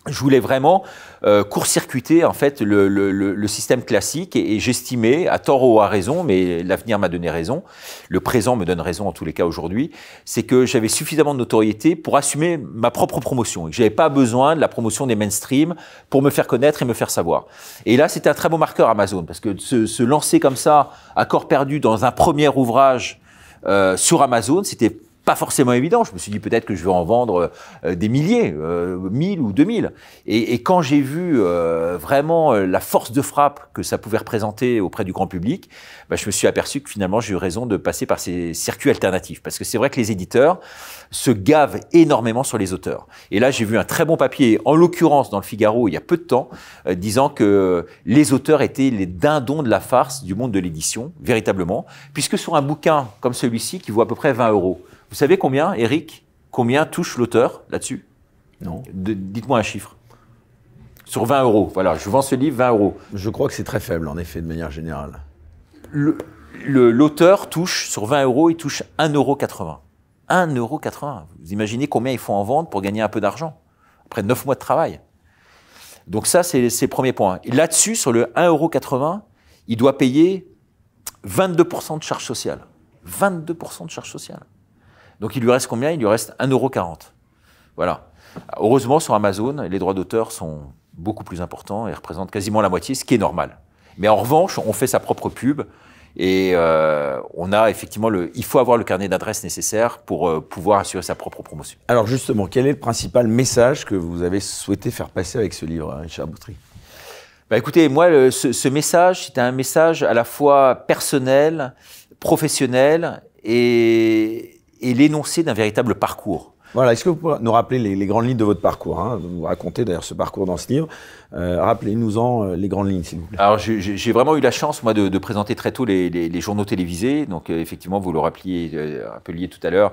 B: je voulais vraiment euh, court-circuiter en fait le, système classique et, j'estimais, à tort ou à raison, mais l'avenir m'a donné raison, le présent me donne raison en tous les cas aujourd'hui, c'est que j'avais suffisamment de notoriété pour assumer ma propre promotion et que j'avais pas besoin de la promotion des mainstream pour me faire connaître et me faire savoir. Et là, c'était un très beau marqueur Amazon parce que se, lancer comme ça, à corps perdu, dans un premier ouvrage euh, sur Amazon, c'était pas forcément évident. Je me suis dit peut-être que je vais en vendre euh, des milliers, euh, mille ou deux mille. Et, et quand j'ai vu euh, vraiment euh, la force de frappe que ça pouvait représenter auprès du grand public, bah, je me suis aperçu que finalement j'ai eu raison de passer par ces circuits alternatifs. Parce que c'est vrai que les éditeurs se gavent énormément sur les auteurs. Et là j'ai vu un très bon papier, en l'occurrence dans le Figaro il y a peu de temps, disant que les auteurs étaient les dindons de la farce du monde de l'édition, véritablement, puisque sur un bouquin comme celui-ci qui vaut à peu près 20 euros, vous savez combien, Eric, combien touche l'auteur là-dessus Non. Dites-moi un chiffre. Sur 20 euros. Voilà, je vends ce livre 20 euros. Je crois que c'est très faible, en effet, de manière générale. L'auteur touche, sur 20 euros, il touche 1,80 1,80€. 1,80 Vous imaginez combien il faut en vendre pour gagner un peu d'argent après 9 mois de travail. Donc ça, c'est le premier point. Là-dessus, sur le 1,80 euros, il doit payer 22% de charges sociales. 22% de charges sociales. Donc il lui reste combien Il lui reste 1,40€. Voilà. Heureusement, sur Amazon, les droits d'auteur sont beaucoup plus importants et représentent quasiment la moitié, ce qui est normal. Mais en revanche, on fait sa propre pub et euh, on a effectivement le. Il faut avoir le carnet d'adresses nécessaire pour euh, pouvoir assurer sa propre promotion.
A: Alors justement, quel est le principal message que vous avez souhaité faire passer avec ce livre, hein, Richard Boutry bah écoutez, moi, ce, ce, message, c'était un message
B: à la fois personnel, professionnel et, et l'énoncé d'un véritable parcours.
A: Voilà, est-ce que vous pouvez nous rappeler les, grandes lignes de votre parcours hein Vous racontez d'ailleurs ce parcours dans ce livre. Euh, rappelez-nous-en euh, les grandes lignes, s'il vous plaît.
B: Alors, j'ai vraiment eu la chance, moi, de, présenter très tôt les, journaux télévisés. Donc, euh, effectivement, vous le rappeliez, tout à l'heure,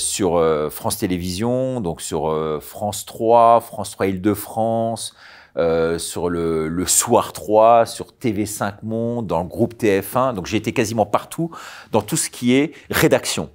B: sur France Télévisions, donc sur France 3, France 3 Île-de-France, sur le, le, Soir 3, sur TV5 Monde, dans le groupe TF1. Donc j'ai été quasiment partout dans tout ce qui est rédaction.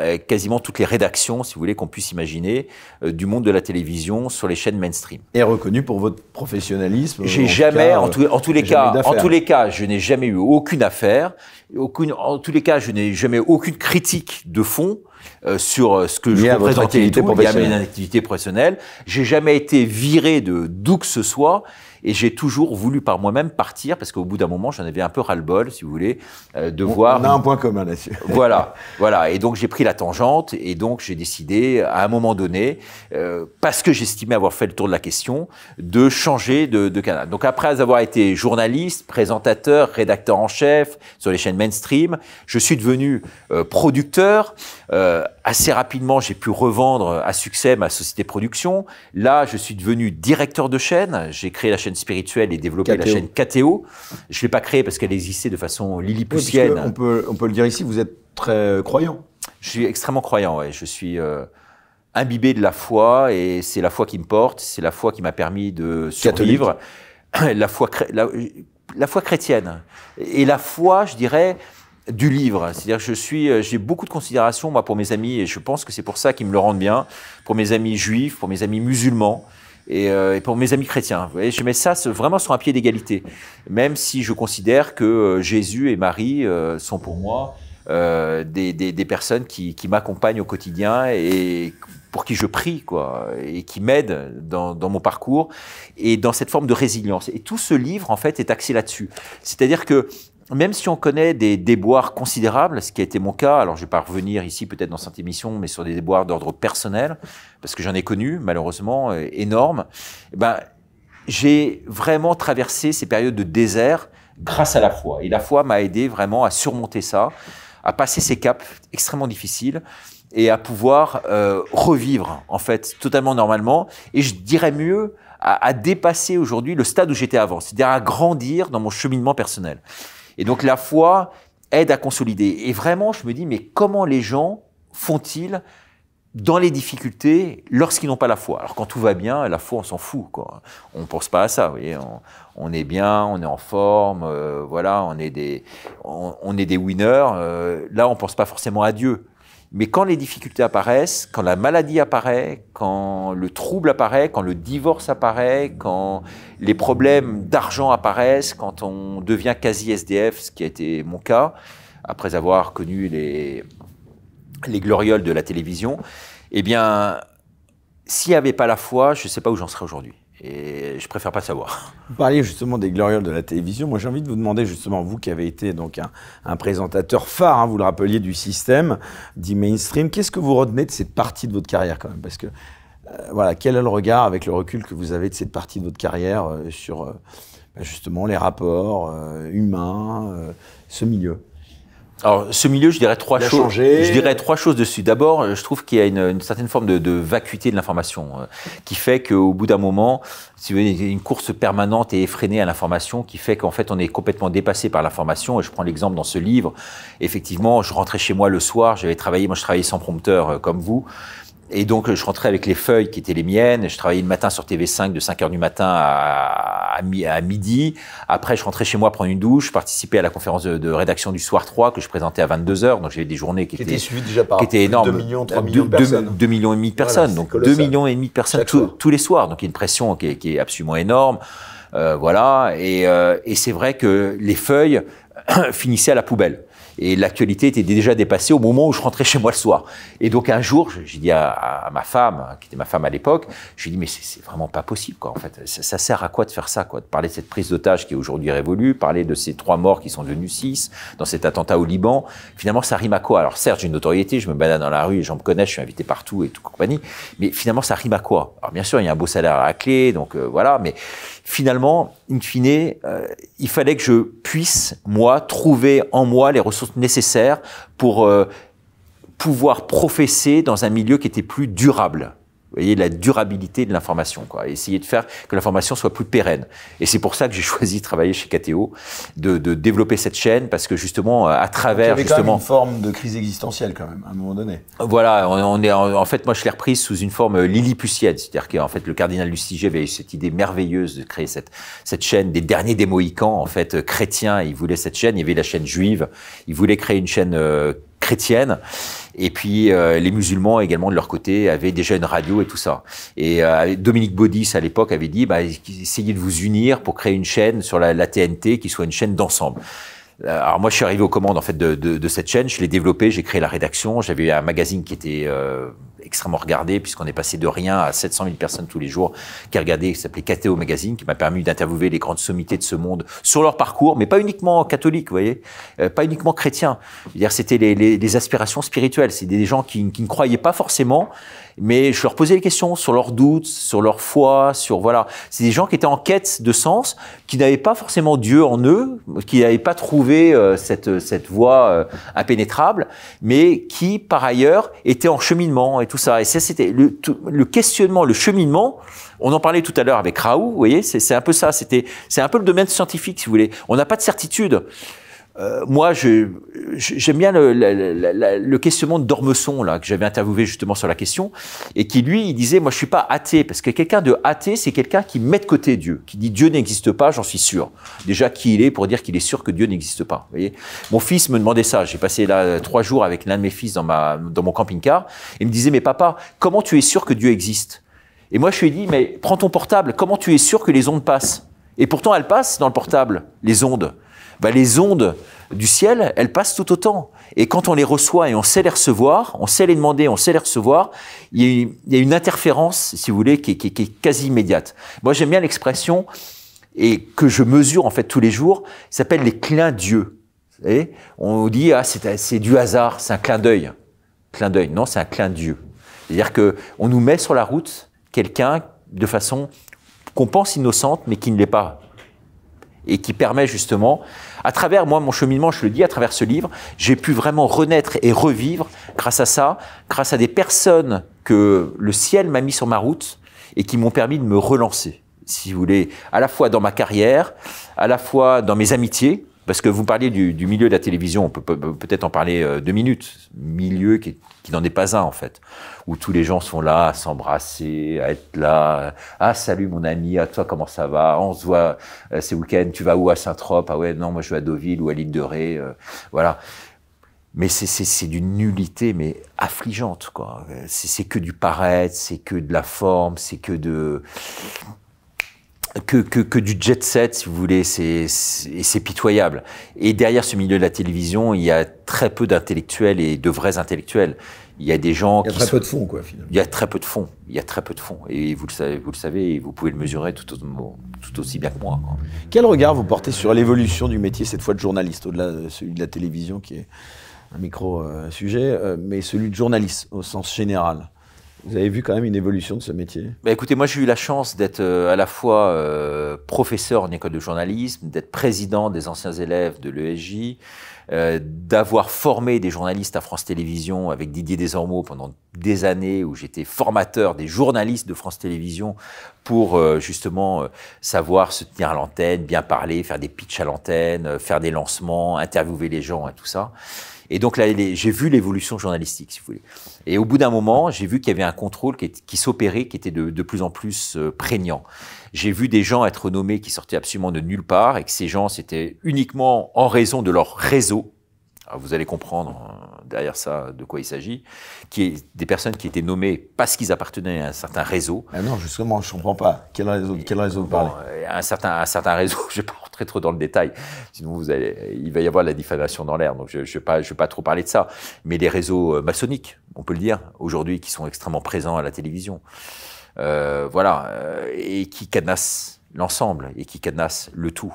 B: Euh, quasiment toutes les rédactions, si vous voulez, qu'on puisse imaginer euh, du monde de la télévision sur les chaînes mainstream. Et reconnu pour votre professionnalisme. J'ai jamais, en, tous les cas, en tous les cas, je n'ai jamais eu aucune affaire. Aucune, en tous les cas, je n'ai jamais eu aucune critique de fond. Euh, sur ce que je représentais et tout, il y a une activité professionnelle. J'ai jamais été viré de d'où que ce soit. Et j'ai toujours voulu par moi-même partir parce qu'au bout d'un moment, j'en avais un peu ras-le-bol, si vous voulez, euh, de voir. On a
A: un point commun là-dessus.
B: (laughs) voilà, voilà. Et donc j'ai pris la tangente et donc j'ai décidé à un moment donné, euh, parce que j'estimais avoir fait le tour de la question, de changer de, de canal. Donc après avoir été journaliste, présentateur, rédacteur en chef sur les chaînes mainstream, je suis devenu euh, producteur. Euh, assez rapidement, j'ai pu revendre à succès ma société production. Là, je suis devenu directeur de chaîne. J'ai créé la chaîne spirituelle et développé la chaîne KTO. Je ne l'ai pas créée parce qu'elle existait de façon lilliputienne. on,
A: peut, on peut le dire ici, vous êtes très euh, croyant. Je suis extrêmement
B: croyant, ouais. Je suis euh, imbibé de la foi et c'est la foi qui me porte, c'est la foi qui m'a permis de survivre. (clears throat) La foi, la, la foi chrétienne. Et la foi, je dirais, du livre. C'est-à-dire je suis, euh, j'ai beaucoup de considération moi pour mes amis et je pense que c'est pour ça qu'ils me le rendent bien, pour mes amis juifs, pour mes amis musulmans. Et, euh, pour mes amis chrétiens, vous voyez, je mets ça vraiment sur un pied d'égalité, même si je considère que euh, Jésus et Marie sont pour moi des, des, des, personnes qui, qui m'accompagnent au quotidien et pour qui je prie, quoi, et qui m'aident dans, dans, mon parcours et dans cette forme de résilience. Et tout ce livre, en fait, est axé là-dessus. C'est-à-dire que même si on connaît des déboires considérables, ce qui a été mon cas, alors je vais pas revenir ici peut-être dans cette émission, mais sur des déboires d'ordre personnel, parce que j'en ai connu malheureusement euh, énormes, eh ben, j'ai vraiment traversé ces périodes de désert grâce à la foi. Et la foi m'a aidé vraiment à surmonter ça, à passer ces caps extrêmement difficiles et à pouvoir euh, revivre en fait totalement normalement. Et je dirais mieux à, à dépasser aujourd'hui le stade où j'étais avant, c'est-à-dire à grandir dans mon cheminement personnel. Et donc la foi aide à consolider. Et vraiment, je me dis, mais comment les gens font-ils dans les difficultés lorsqu'ils n'ont pas la foi. Alors quand tout va bien, la foi, on s'en fout. on ne pense pas à ça. Vous voyez on, est bien, on est en forme, euh, voilà, on est des, on, est des winners. Euh, là, on ne pense pas forcément à Dieu. Mais quand les difficultés apparaissent, quand la maladie apparaît, quand le trouble apparaît, quand le divorce apparaît, quand les problèmes d'argent apparaissent, quand on devient quasi SDF, ce qui a été mon cas, après avoir connu les, les glorioles de la télévision, eh bien, s'il n'y avait pas la foi, je ne sais pas où j'en serais aujourd'hui et je préfère pas savoir.
A: Vous parliez justement des glorioles de la télévision. Moi, j'ai envie de vous demander, justement, vous qui avez été donc un, présentateur phare, hein, vous le rappeliez, du système, dit mainstream, qu'est-ce que vous retenez de cette partie de votre carrière quand même Parce que, euh, voilà, quel est le regard, avec le recul que vous avez de cette partie de votre carrière euh, sur, euh, bah, justement, les rapports humains, ce milieu
B: alors, ce milieu, je
A: dirais trois choses. Je dirais trois choses dessus.
B: D'abord, euh, je trouve qu'il y a une, certaine forme de, vacuité de l'information euh, qui fait qu'au bout d'un moment, si vous voulez, une course permanente et effrénée à l'information qui fait qu'en fait, on est complètement dépassé par l'information. Et je prends l'exemple dans ce livre. Effectivement, je rentrais chez moi le soir, j'avais travaillé, moi je travaillais sans prompteur euh, comme vous. Et donc, je rentrais avec les feuilles qui étaient les miennes. Je travaillais le matin sur TV5 de 5h du matin à, à midi. Après, je rentrais chez moi prendre une douche. Je participais à la conférence de, rédaction du soir 3 que je présentais à 22h. Donc, j'avais des journées qui, étaient, qui étaient énormes. 2 millions, 3 millions de personnes. 2, millions et demi de personnes. donc, deux 2 millions et demi de personnes tous les soirs. Donc, il y a une pression qui est, qui est absolument énorme. Euh, voilà. Et, euh, et c'est vrai que les feuilles (clears throat) finissaient à la poubelle. Et l'actualité était déjà dépassée au moment où je rentrais (laughs) chez moi le soir. Et donc un jour, j'ai dit à, ma femme, qui était ma femme à l'époque, je lui dit mais c'est vraiment pas possible quoi. En fait, ça, sert à quoi de faire ça quoi De parler de cette prise d'otage qui est aujourd'hui révolue, parler de ces trois morts qui sont devenus six dans cet attentat au Liban. Finalement, ça rime à quoi Alors certes, j'ai une notoriété, je me balade dans la rue, les gens me connaissent, je suis invité partout et tout compagnie. Mais finalement, ça rime à quoi Alors bien sûr, il y a un beau salaire à la clé, donc euh, voilà. Mais finalement, in fine, euh, il fallait que je puisse, moi, trouver en moi les ressources nécessaires pour euh, pouvoir professer dans un milieu qui était plus durable. Vous voyez la durabilité de l'information, quoi. Essayer de faire que l'information soit plus pérenne. Et c'est pour ça que j'ai (laughs) choisi de travailler chez KTO, de, de, développer cette chaîne parce que justement, euh, à travers Donc, justement une
A: forme de crise existentielle quand même à un moment donné.
B: Voilà, on, est en, fait moi je l'ai reprise sous une forme euh, lilliputienne, c'est-à-dire qu'en fait le cardinal Lustiger avait cette idée merveilleuse de créer cette cette chaîne des derniers des Mohicans en fait euh, chrétiens. Il voulait cette chaîne, il y avait la chaîne juive, il voulait créer une chaîne chrétienne. Et puis euh, les musulmans également de leur côté avaient déjà une radio et tout ça. Et euh, Dominique Baudis à l'époque avait dit bah, essayez de vous unir pour créer une chaîne sur la, TNT qui soit une chaîne d'ensemble. Euh, alors moi, je suis arrivé aux commandes en fait de, de, de cette chaîne. Je l'ai développée, j'ai créé la rédaction. J'avais un magazine qui était euh, extrêmement regardé, puisqu'on est passé de rien à 700 000 personnes tous les jours qui regardaient, qui s'appelait KTO Magazine, qui m'a permis d'interviewer les grandes sommités de ce monde sur leur parcours, mais pas uniquement catholiques, vous voyez, euh, pas uniquement chrétiens. C'était les, les, aspirations spirituelles, c'est des gens qui, qui ne croyaient pas forcément mais je leur posais des questions sur leurs doutes, sur leur foi, sur voilà. C'est des gens qui étaient en quête de sens, qui n'avaient pas forcément Dieu en eux, qui n'avaient pas trouvé euh, cette euh, cette voie euh, impénétrable, mais qui par ailleurs étaient en cheminement et tout ça. Et c'était le, questionnement, le cheminement. On en parlait tout à l'heure avec Raoult, vous voyez, c'est un peu ça. C'était c'est un peu le domaine scientifique si vous voulez. On n'a pas de certitude. Euh, moi, j'aime bien le, questionnement de Dormesson, là, que j'avais interviewé justement sur la question, et qui lui, il disait, moi, je suis pas athée, parce que quelqu'un de athée, c'est quelqu'un qui met de côté Dieu, qui dit Dieu n'existe pas, j'en suis sûr. Déjà, qui il est pour dire qu'il est sûr que Dieu n'existe pas. Vous voyez mon fils me demandait ça. J'ai passé là euh, trois jours avec l'un de mes fils dans, ma, dans mon camping-car, et il me disait, mais papa, comment tu es sûr que Dieu existe Et moi, je lui ai dit, mais prends ton portable, comment tu es sûr que les ondes passent Et pourtant, elles passent dans le portable, les ondes bah, les ondes du ciel, elles passent tout autant. Et quand on les reçoit et on sait les recevoir, on sait les demander, on sait les recevoir, il y a une, interférence, si vous voulez, qui, est quasi immédiate. Moi, j'aime bien l'expression et que je mesure en fait tous les jours, s'appelle les clins d'yeux. Et on dit ah c'est du hasard, c'est un clin d'œil. Clin d'œil, non, c'est un clin d'yeux. C'est-à-dire que on nous met sur la route quelqu'un de façon qu'on pense innocente mais qui ne l'est pas et qui permet justement à travers, moi, mon cheminement, je le dis, à travers ce livre, j'ai pu vraiment renaître et revivre grâce à ça, grâce à des personnes que le ciel m'a mis sur ma route et qui m'ont permis de me relancer, si vous voulez, à la fois dans ma carrière, à la fois dans mes amitiés, parce que vous parliez du, milieu de la télévision, on peut peut-être en parler euh, deux minutes. Milieu qui, n'en est pas un, en fait. Où tous les gens sont là à s'embrasser, à être là. Ah, salut mon ami, à ah, toi, comment ça va On se voit euh, ces week-ends, tu vas où à Saint-Trope Ah ouais, non, moi je vais à Deauville ou à l'île de Ré. Euh, voilà. Mais c'est d'une nullité, mais affligeante, quoi. C'est que du paraître, c'est que de la forme, c'est que de que, que, que, du jet set, si vous voulez, c'est pitoyable. Et derrière ce milieu de la télévision, il y a très peu d'intellectuels et de vrais intellectuels. Il y a des gens. Il y a très peu de fonds, quoi, finalement. Il y a très peu de fonds. Il y a très peu de fonds. Et vous le savez, vous, le savez, vous pouvez le
A: mesurer tout, aussi bien que moi. Quel regard vous portez sur l'évolution du métier, cette fois de journaliste, au-delà de celui de la télévision, qui est un micro-sujet, euh, euh, mais celui de journaliste, au sens général vous avez vu quand même une évolution de ce métier
B: Ben Écoutez, moi j'ai eu la chance d'être euh, à la fois euh, professeur en école de journalisme, d'être président des anciens élèves de l'ESJ, euh, d'avoir formé des journalistes à France Télévisions avec Didier Desormeaux pendant des années où j'étais formateur des journalistes de France Télévisions pour justement savoir se tenir à l'antenne, bien parler, faire des pitchs à l'antenne, faire des lancements, interviewer les gens et tout ça. Et donc là, j'ai vu l'évolution journalistique, si vous voulez. Et au bout d'un moment, j'ai vu qu'il y avait un contrôle qui, s'opérait, qui était de, plus en plus euh, prégnant. J'ai vu des gens être nommés qui sortaient absolument de nulle part et que ces gens, c'était uniquement en raison de leur réseau. Ah, vous allez comprendre hein derrière ça de quoi il s'agit, qui est des personnes qui étaient nommées parce qu'ils appartenaient à un certain réseau.
A: Ah non, justement, je ne
B: comprends pas. Quel réseau, quel réseau vous parlez euh, un certain, un certain réseau, (laughs) je ne vais pas rentrer trop dans le détail, sinon vous allez, il va y avoir la diffamation dans l'air, donc je ne vais, pas, vais pas trop parler de ça. Mais les réseaux euh, maçonniques, on peut le dire, aujourd'hui, qui sont extrêmement présents à la télévision, euh, voilà, et qui cadenassent l'ensemble et qui cadenasse le tout.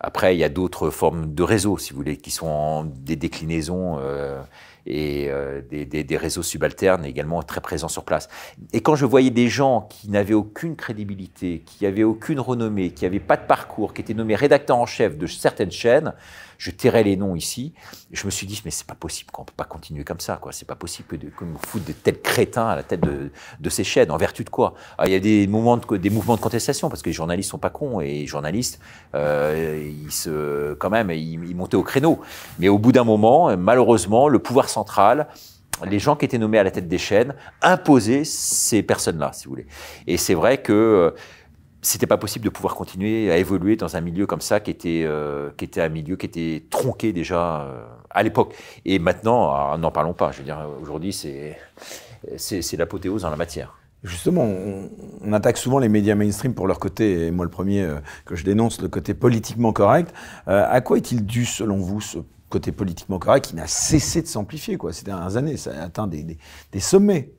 B: Après, il y a d'autres formes de réseaux, si vous voulez, qui sont des déclinaisons euh, et euh, des, des, réseaux subalternes également très présents sur place. Et quand je voyais des gens qui n'avaient aucune crédibilité, qui n'avaient aucune renommée, qui n'avaient pas de parcours, qui étaient nommés rédacteurs en chef de certaines chaînes, je tairai les noms ici. Je me suis dit, mais c'est pas possible, qu'on peut pas continuer comme ça, quoi. C'est pas possible que de, que de tels crétins à la tête de, ces chaînes. En vertu de quoi ah, Il y a des mouvements de, des mouvements de contestation parce que les journalistes sont pas cons et les journalistes, euh, ils se, quand même, ils montaient au créneau. Mais au bout d'un moment, malheureusement, le pouvoir central les gens qui étaient nommés à la tête des chaînes imposaient ces personnes-là, si vous voulez. Et c'est vrai que c'était pas possible de pouvoir continuer à évoluer dans un milieu comme ça qui était, euh, qui était un milieu qui était tronqué déjà euh, à l'époque. Et maintenant, ah, n'en parlons pas. Je veux dire, aujourd'hui, c'est, c'est, l'apothéose en la matière.
A: Justement, on, attaque souvent les médias mainstream pour leur côté, et moi le premier euh, que je dénonce, le côté politiquement correct. à quoi est-il dû, selon vous, ce côté politiquement correct qui n'a cessé de s'amplifier quoi. Ces dernières années, ça a atteint des, des sommets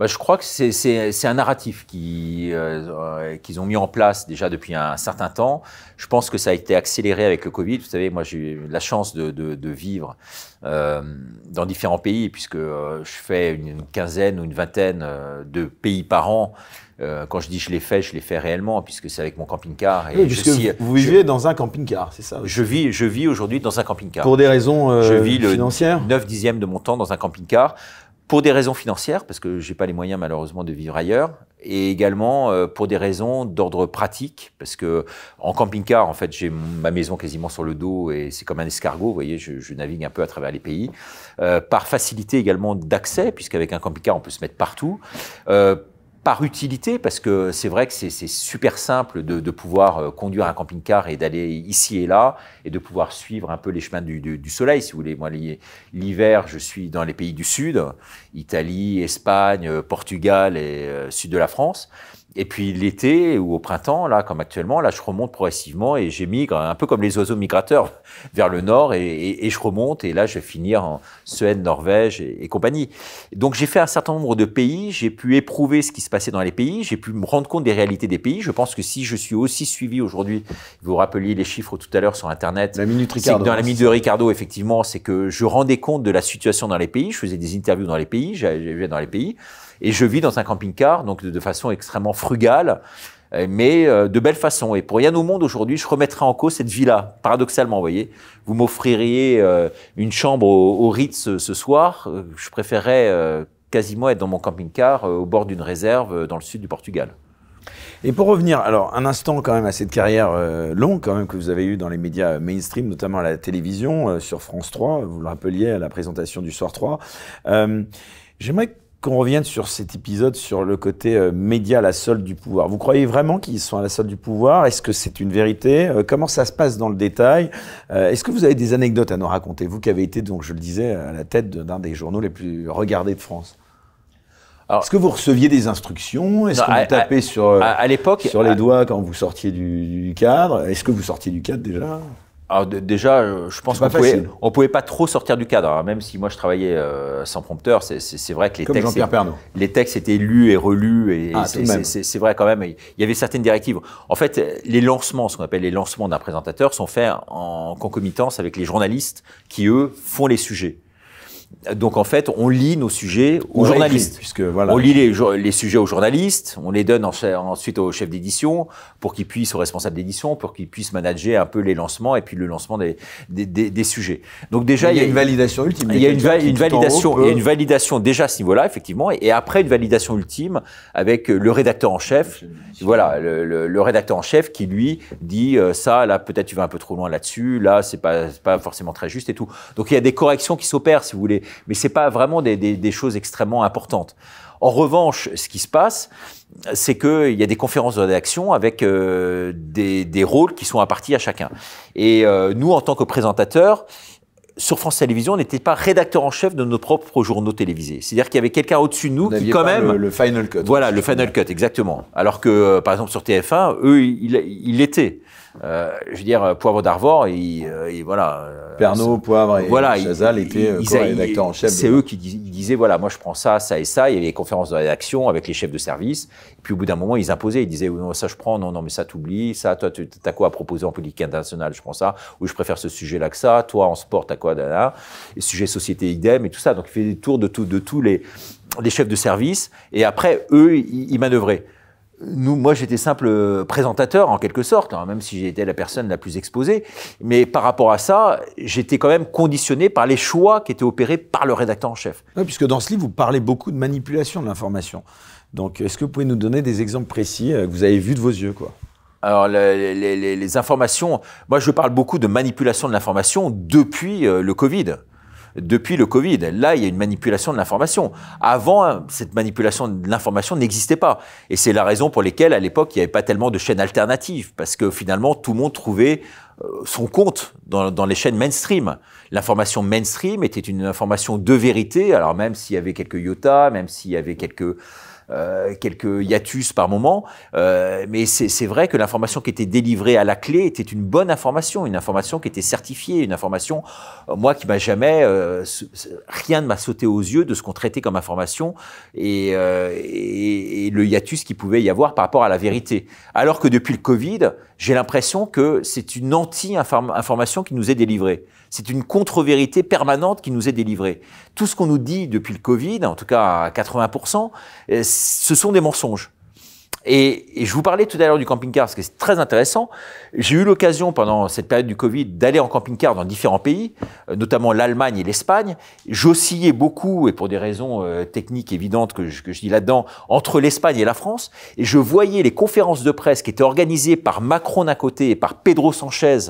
A: bah, je crois que c'est un narratif euh, euh, qu'ils
B: ont mis en place déjà depuis un, certain temps. Je pense que ça a été accéléré avec le Covid. Vous savez, moi j'ai eu la chance de, vivre euh, dans différents pays, puisque je fais une, quinzaine ou une vingtaine de pays par an quand je dis je les fais, je les fais réellement, puisque c'est avec mon camping-car. Et, je vous vivez
A: dans un camping-car, c'est ça
B: Je vis, je vis aujourd'hui dans un camping-car.
A: Pour des raisons euh, je vis financières
B: le 9 dixième de mon temps dans un camping-car pour des raisons financières, parce que je n'ai pas les moyens malheureusement de vivre ailleurs, et également euh, pour des raisons d'ordre pratique, parce que en camping-car, en fait, j'ai ma maison quasiment sur le dos et c'est comme un escargot, vous voyez, je, navigue un peu à travers les pays, euh, par facilité également d'accès, puisqu'avec un camping-car, on peut se mettre partout. Euh, par utilité, parce que c'est vrai que c'est super simple de, pouvoir euh, conduire un camping-car et d'aller ici et là, et de pouvoir suivre un peu les chemins du, soleil, si vous voulez. Moi, l'hiver, je suis dans les pays du Sud, Italie, Espagne, euh, Portugal et euh, Sud de la France. Et puis l'été ou au printemps, là, comme actuellement, là, je remonte progressivement et j'émigre, un peu comme les oiseaux migrateurs, (laughs) vers le nord et, je remonte. Et là, je vais finir en Suède, Norvège et, et compagnie. Donc, j'ai fait un certain nombre de pays, j'ai pu éprouver ce qui se dans les pays, j'ai pu me rendre compte des réalités des pays. Je pense que si je suis aussi suivi aujourd'hui, vous vous rappeliez les chiffres tout à l'heure sur Internet, la dans la minute de Ricardo, effectivement, c'est que je rendais compte de la situation dans les pays, je faisais des interviews dans les pays, j'allais dans les pays, et je vis dans un camping-car, donc de, façon extrêmement frugale euh, mais euh, de belle façon. Et pour rien au monde aujourd'hui, je remettrai en cause cette vie-là. Paradoxalement, vous voyez, vous m'offririez euh, une chambre au, Ritz ce soir, je préférerais quasiment être dans mon camping-car euh, au bord d'une réserve euh, dans le sud du Portugal.
A: Et pour revenir, alors un instant quand même à cette carrière euh, longue quand même que vous avez eue dans les médias mainstream, notamment à la télévision, sur France 3, vous le rappeliez à la présentation du Soir 3. J'aimerais qu'on revienne sur cet épisode sur le côté média à la solde du pouvoir. Vous croyez vraiment qu'ils sont à la solde du pouvoir Est-ce que c'est une vérité Comment ça se passe dans le détail Est-ce que vous avez des anecdotes à nous raconter Vous qui avez été, donc je le disais, à la tête d'un des journaux les plus regardés de France. Est-ce que vous receviez des instructions Est-ce que vous tapez sur, euh, à, l'époque, sur les doigts quand vous sortiez du, du cadre Est-ce que vous sortiez du cadre déjà ah, déjà, euh, je pense qu'on pouvait,
B: on pouvait pas trop sortir du cadre. Hein. Même si moi je travaillais euh, sans prompteur, c'est vrai que les textes, les textes étaient lus et relus et ah, c'est vrai quand même. Il y avait certaines directives. En fait, les lancements, ce qu'on appelle les lancements d'un présentateur, sont faits en concomitance avec les journalistes qui eux font les sujets donc en fait, on lit nos sujets aux journalistes. puisque, voilà. On lit les, sujets aux journalistes, on les donne ensuite aux chefs d'édition pour qu'ils puissent, aux responsables d'édition, pour qu'ils puissent manager un peu les lancements et puis le lancement des, des, sujets. Donc déjà, il y, a, une validation ultime. Il y a une, validation, il une validation déjà à ce niveau-là, effectivement, et, après une validation ultime avec le rédacteur en chef. Voilà, le, rédacteur en chef qui lui dit euh, ça, là peut-être tu vas un peu trop loin là-dessus, là c'est pas, pas forcément très juste et tout. Donc il y a des corrections qui s'opèrent, si vous voulez mais n'est pas vraiment des, choses extrêmement importantes. En revanche, ce qui se passe, c'est qu'il y a des conférences de rédaction avec euh, des, rôles qui sont impartis à chacun. Et euh, nous, en tant que présentateurs, sur France Télévisions, on n'était pas rédacteur en chef de nos propres journaux télévisés. C'est-à-dire qu'il y avait quelqu'un au-dessus de nous qui, quand même, le, final cut. Voilà, le final cut, exactement. Alors que, euh, par exemple, sur TF1, eux, ils l'étaient. Euh, je veux dire, euh, Poivre d'Arvor, et, euh, voilà. Pernod, Poivre et voilà, Chazal étaient rédacteurs en chef. C'est eux qui disaient, voilà, moi je prends ça, ça et ça. Il y avait des conférences de rédaction avec les chefs de service. Et puis au bout d'un moment, ils imposaient, ils disaient, non, oh, ça je prends, non, non, mais ça t'oublies, ça, toi, as quoi à proposer en politique internationale, je prends ça, ou je préfère ce sujet-là que ça, toi, en sport, t'as quoi, là, là, et sujet société idem, et tout ça. Donc il fait des tours de, de tous les, les chefs de service, et après, eux, ils manœuvraient moi, j'étais simple euh, présentateur en quelque sorte, hein, même si j'étais la personne la plus exposée. Mais par rapport à ça, j'étais quand même conditionné par les choix qui étaient opérés par le rédacteur en chef.
A: Oui, puisque dans ce livre, vous parlez beaucoup de manipulation de l'information. Donc, est-ce que vous pouvez nous donner des exemples précis euh, que vous avez vus de vos yeux, quoi alors,
B: les, informations, moi je parle beaucoup de manipulation de l'information depuis euh, le Covid depuis le Covid. Là, il y a une manipulation de l'information. Avant, hein, cette manipulation de l'information n'existait pas. Et c'est la raison pour laquelle, à l'époque, il n'y avait pas tellement de chaînes alternatives, parce que finalement, tout le monde trouvait euh, son compte dans, les chaînes mainstream. L'information mainstream était une information de vérité, alors même s'il y avait quelques iota, même s'il y avait quelques... Euh, quelques hiatus par moment, euh, mais c'est vrai que l'information qui était délivrée à la clé était une bonne information, une information qui était certifiée, une information, euh, moi qui m'a jamais, rien ne m'a sauté aux yeux de ce qu'on traitait comme information et, et, le hiatus qui pouvait y avoir par rapport à la vérité. Alors que depuis le Covid, j'ai l'impression que c'est une anti-information qui nous est délivrée. C'est une contre-vérité permanente qui nous est délivrée. Tout ce qu'on nous dit depuis le Covid, en tout cas à 80%, ce sont des mensonges. Et, je vous parlais tout à l'heure du camping-car, ce que c'est très intéressant. J'ai eu l'occasion, pendant cette période du Covid, d'aller en camping-car dans différents pays, euh, notamment l'Allemagne et l'Espagne. J'oscillais beaucoup, et pour des raisons euh, techniques évidentes que je, que je dis là-dedans, entre l'Espagne et la France. Et je voyais les conférences de presse qui étaient organisées par Macron d'un côté et par Pedro Sanchez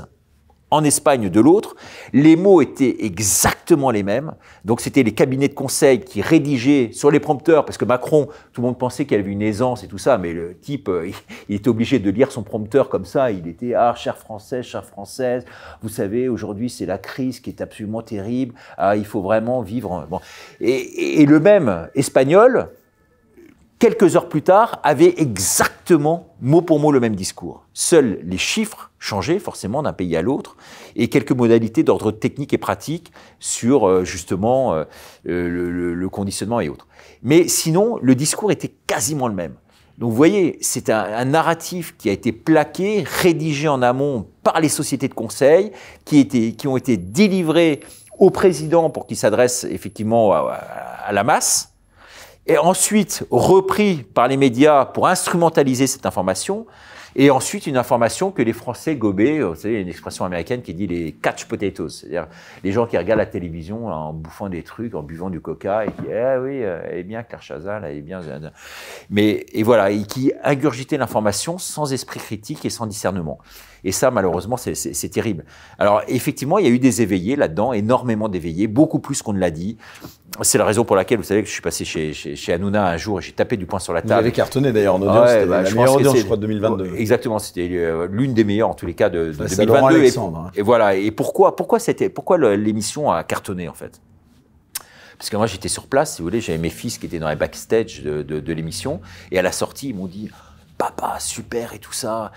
B: en Espagne de l'autre. Les mots étaient exactement les mêmes. Donc c'était les cabinets de conseil qui rédigeaient sur les prompteurs, parce que Macron, tout le monde pensait qu'il avait une aisance et tout ça, mais le type, euh, (laughs) il était obligé de lire son prompteur comme ça. Il était Ah, chère Française, chère Française, vous savez, aujourd'hui c'est la crise qui est absolument terrible. Ah, il faut vraiment vivre. et le même espagnol, quelques heures plus tard, avait exactement mot pour mot le même discours. Seuls les chiffres changer forcément d'un pays à l'autre, et quelques modalités d'ordre technique et pratique sur euh, justement euh, euh, le, conditionnement et autres. Mais sinon, le discours était quasiment le même. Donc vous voyez, c'est un, narratif qui a été plaqué, rédigé en amont par les sociétés de conseil, qui, étaient, qui ont été délivrés au président pour qu'il s'adresse effectivement à la masse et ensuite repris par les médias pour instrumentaliser cette information, et ensuite, une information que les Français gobaient, euh, vous savez, il y a une expression américaine qui dit les catch potatoes, c'est-à-dire les gens qui regardent la télévision en bouffant des trucs, en buvant du coca, et qui, ah eh oui, eh bien Claire Chazal, elle est bien... Euh, euh. Mais, et voilà, et qui ingurgitaient l'information sans esprit critique et sans discernement. Et ça, malheureusement, c'est terrible. Alors, effectivement, il y a eu des éveillés là-dedans, énormément d'éveillés, beaucoup plus qu'on ne l'a dit. C'est la raison pour laquelle, vous savez, que je suis passé chez, chez, Hanouna un jour et j'ai tapé du poing sur la table. Vous avait cartonné d'ailleurs en audience, c'était bah, la meilleure audience, je crois, de 2022. Exactement, c'était euh, l'une des meilleures, en tous les cas, de, 2022. Bah, hein. Et, voilà, et pourquoi, pourquoi, pourquoi l'émission a cartonné, en fait parce que moi, j'étais sur place, si vous voulez, j'avais mes fils qui étaient dans les backstage de, de l'émission. Et à la sortie, ils m'ont dit Papa, super et tout ça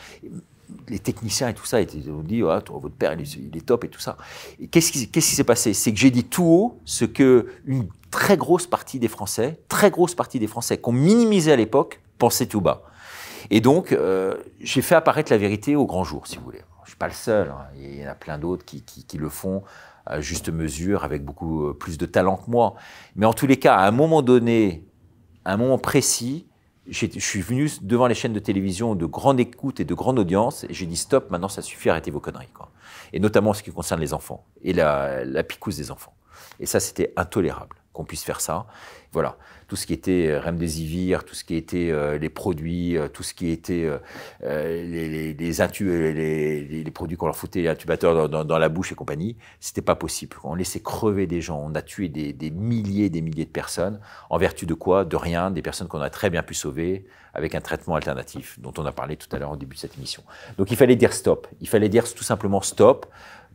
B: les techniciens et tout ça ils ont dit votre père il est, top et tout ça. Qu'est-ce qui s'est passé C'est que j'ai dit tout haut ce que une très grosse partie des Français, très grosse partie des Français qu'on minimisait à l'époque, pensait tout bas. Et donc euh, j'ai fait apparaître la vérité au grand jour, si vous voulez. Je suis pas le seul. Hein. Il y en a plein d'autres qui le font à juste mesure, avec beaucoup euh, plus de talent que moi. Mais en tous les cas, à un moment donné, à un moment précis, je suis venu devant les chaînes de télévision de grande écoute et de grande audience, et j'ai dit stop, maintenant ça suffit, arrêtez vos conneries. Et notamment en ce qui concerne les enfants et la, la des enfants. Et ça, c'était intolérable qu'on puisse faire ça. Voilà tout ce qui était euh, remdesivir, tout ce qui était euh, les produits, euh, tout ce qui était les, les, les, produits qu'on leur foutait, les intubateurs dans, la bouche et compagnie, c'était pas possible. On laissait crever des gens, on a tué des, des milliers des milliers de personnes, en vertu de quoi De rien, des personnes qu'on a très bien pu sauver avec un traitement alternatif, dont on a parlé tout à l'heure au début de cette émission. Donc il fallait dire stop, il fallait dire tout simplement stop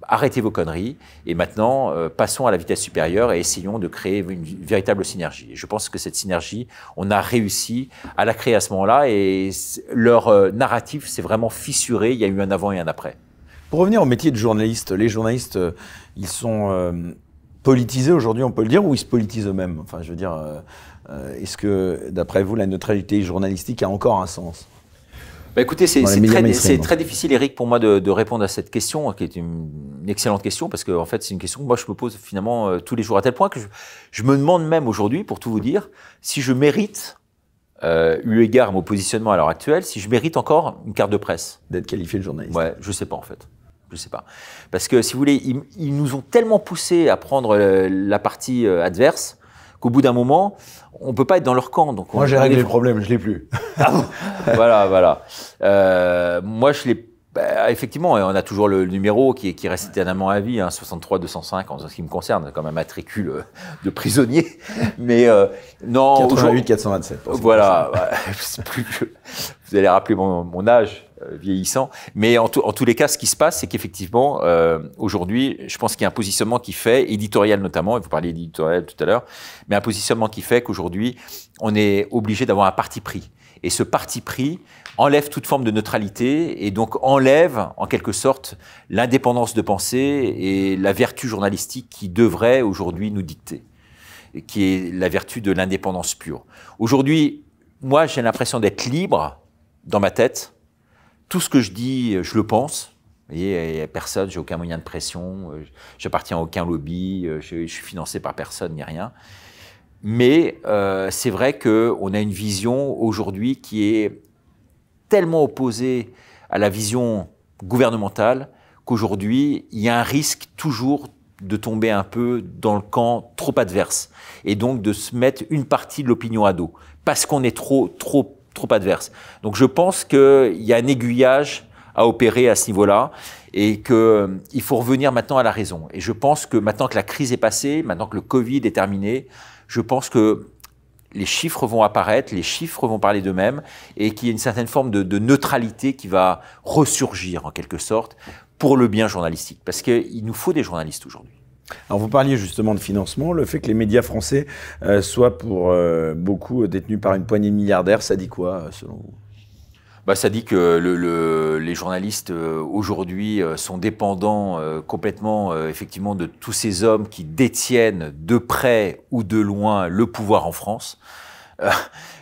B: arrêtez vos conneries et maintenant euh, passons à la vitesse supérieure et essayons de créer une véritable synergie. je pense que cette synergie, on a réussi à la créer à ce moment-là et leur euh, narratif s'est vraiment
A: fissuré, il y a eu un avant et un après. Pour revenir au métier de journaliste, les journalistes, euh, ils sont politisés aujourd'hui, on peut le dire, ou ils se politisent eux-mêmes Enfin, je veux dire, est-ce que, d'après vous, la neutralité journalistique a encore un sens
B: bah écoutez, c'est très, très, difficile, Eric, pour moi de, de, répondre à cette question, hein, qui est une, excellente question, parce que en fait, c'est une question que moi, je me pose finalement euh, tous les jours, à tel point que je, je me demande même aujourd'hui, pour tout vous dire, si je mérite, euh, eu égard à mon positionnement à l'heure actuelle, si je mérite encore une carte de presse. D'être qualifié de journaliste. Ouais, je sais pas, en fait. Je sais pas. Parce que, si vous voulez, ils, nous ont tellement poussé à prendre euh, la partie euh, adverse qu'au bout d'un moment, on peut pas être dans leur camp. Donc moi, j'ai réglé les... le
A: problème, je l'ai plus. Ah
B: (laughs) voilà, voilà. Euh, moi, je l'ai. Bah, effectivement, on a toujours le numéro qui, qui reste éternellement à vie, hein, 63 205 en ce qui me concerne, comme un matricule euh, de prisonnier. (laughs) Mais euh, non, 88 427. Voilà, bah, (laughs) plus, vous allez rappeler mon, mon âge. Euh, vieillissant. Mais en, tous les cas, ce qui se passe, c'est qu'effectivement, euh, aujourd'hui, je pense qu'il y a un positionnement qui fait, éditorial notamment, et vous parliez d'éditorial tout à l'heure, mais un positionnement qui fait qu'aujourd'hui, on est obligé d'avoir un parti pris. Et ce parti pris enlève toute forme de neutralité et donc enlève, en quelque sorte, l'indépendance de pensée et la vertu journalistique qui devrait aujourd'hui nous dicter, qui est la vertu de l'indépendance pure. Aujourd'hui, moi, j'ai l'impression d'être libre dans ma tête, tout ce que je dis, euh, je le pense. Vous voyez, il n'y a personne, j'ai aucun moyen de pression, euh, j'appartiens à aucun lobby, euh, je, suis financé par personne ni rien. Mais c'est vrai qu'on a une vision aujourd'hui qui est tellement opposée à la vision gouvernementale qu'aujourd'hui, il y a un risque toujours de tomber un peu dans le camp trop adverse et donc de se mettre une partie de l'opinion à dos parce qu'on est trop trop trop adverse. Donc je pense qu'il y a un aiguillage à opérer à ce niveau-là et qu'il euh, faut revenir maintenant à la raison. Et je pense que maintenant que la crise est passée, maintenant que le Covid est terminé, je pense que les chiffres vont apparaître, les chiffres vont parler d'eux-mêmes et qu'il y a une certaine forme de, de, neutralité qui va ressurgir en quelque sorte pour le bien journalistique. Parce qu'il nous faut des journalistes aujourd'hui.
A: Alors vous parliez justement de financement, le fait que les médias français euh, soient pour euh, beaucoup euh, détenus par une poignée de milliardaires, ça dit quoi selon vous
B: bah, ça dit que les journalistes aujourd'hui sont dépendants complètement effectivement de tous ces hommes qui détiennent de près ou de loin le pouvoir en France.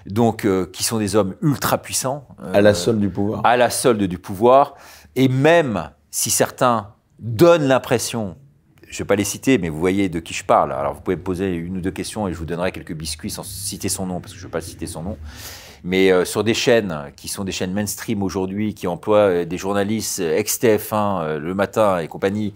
B: donc, qui sont des hommes ultra puissants. à la solde du pouvoir. À la solde du pouvoir. Et même si certains donnent l'impression je ne vais pas les citer, mais vous voyez de qui je parle. Alors vous pouvez me poser une ou deux questions et je vous donnerai quelques biscuits sans citer son nom, parce que je ne veux pas citer son nom. Mais euh, sur des chaînes qui sont des chaînes mainstream aujourd'hui, qui emploient euh, des journalistes euh, ex-TF1 le matin et compagnie,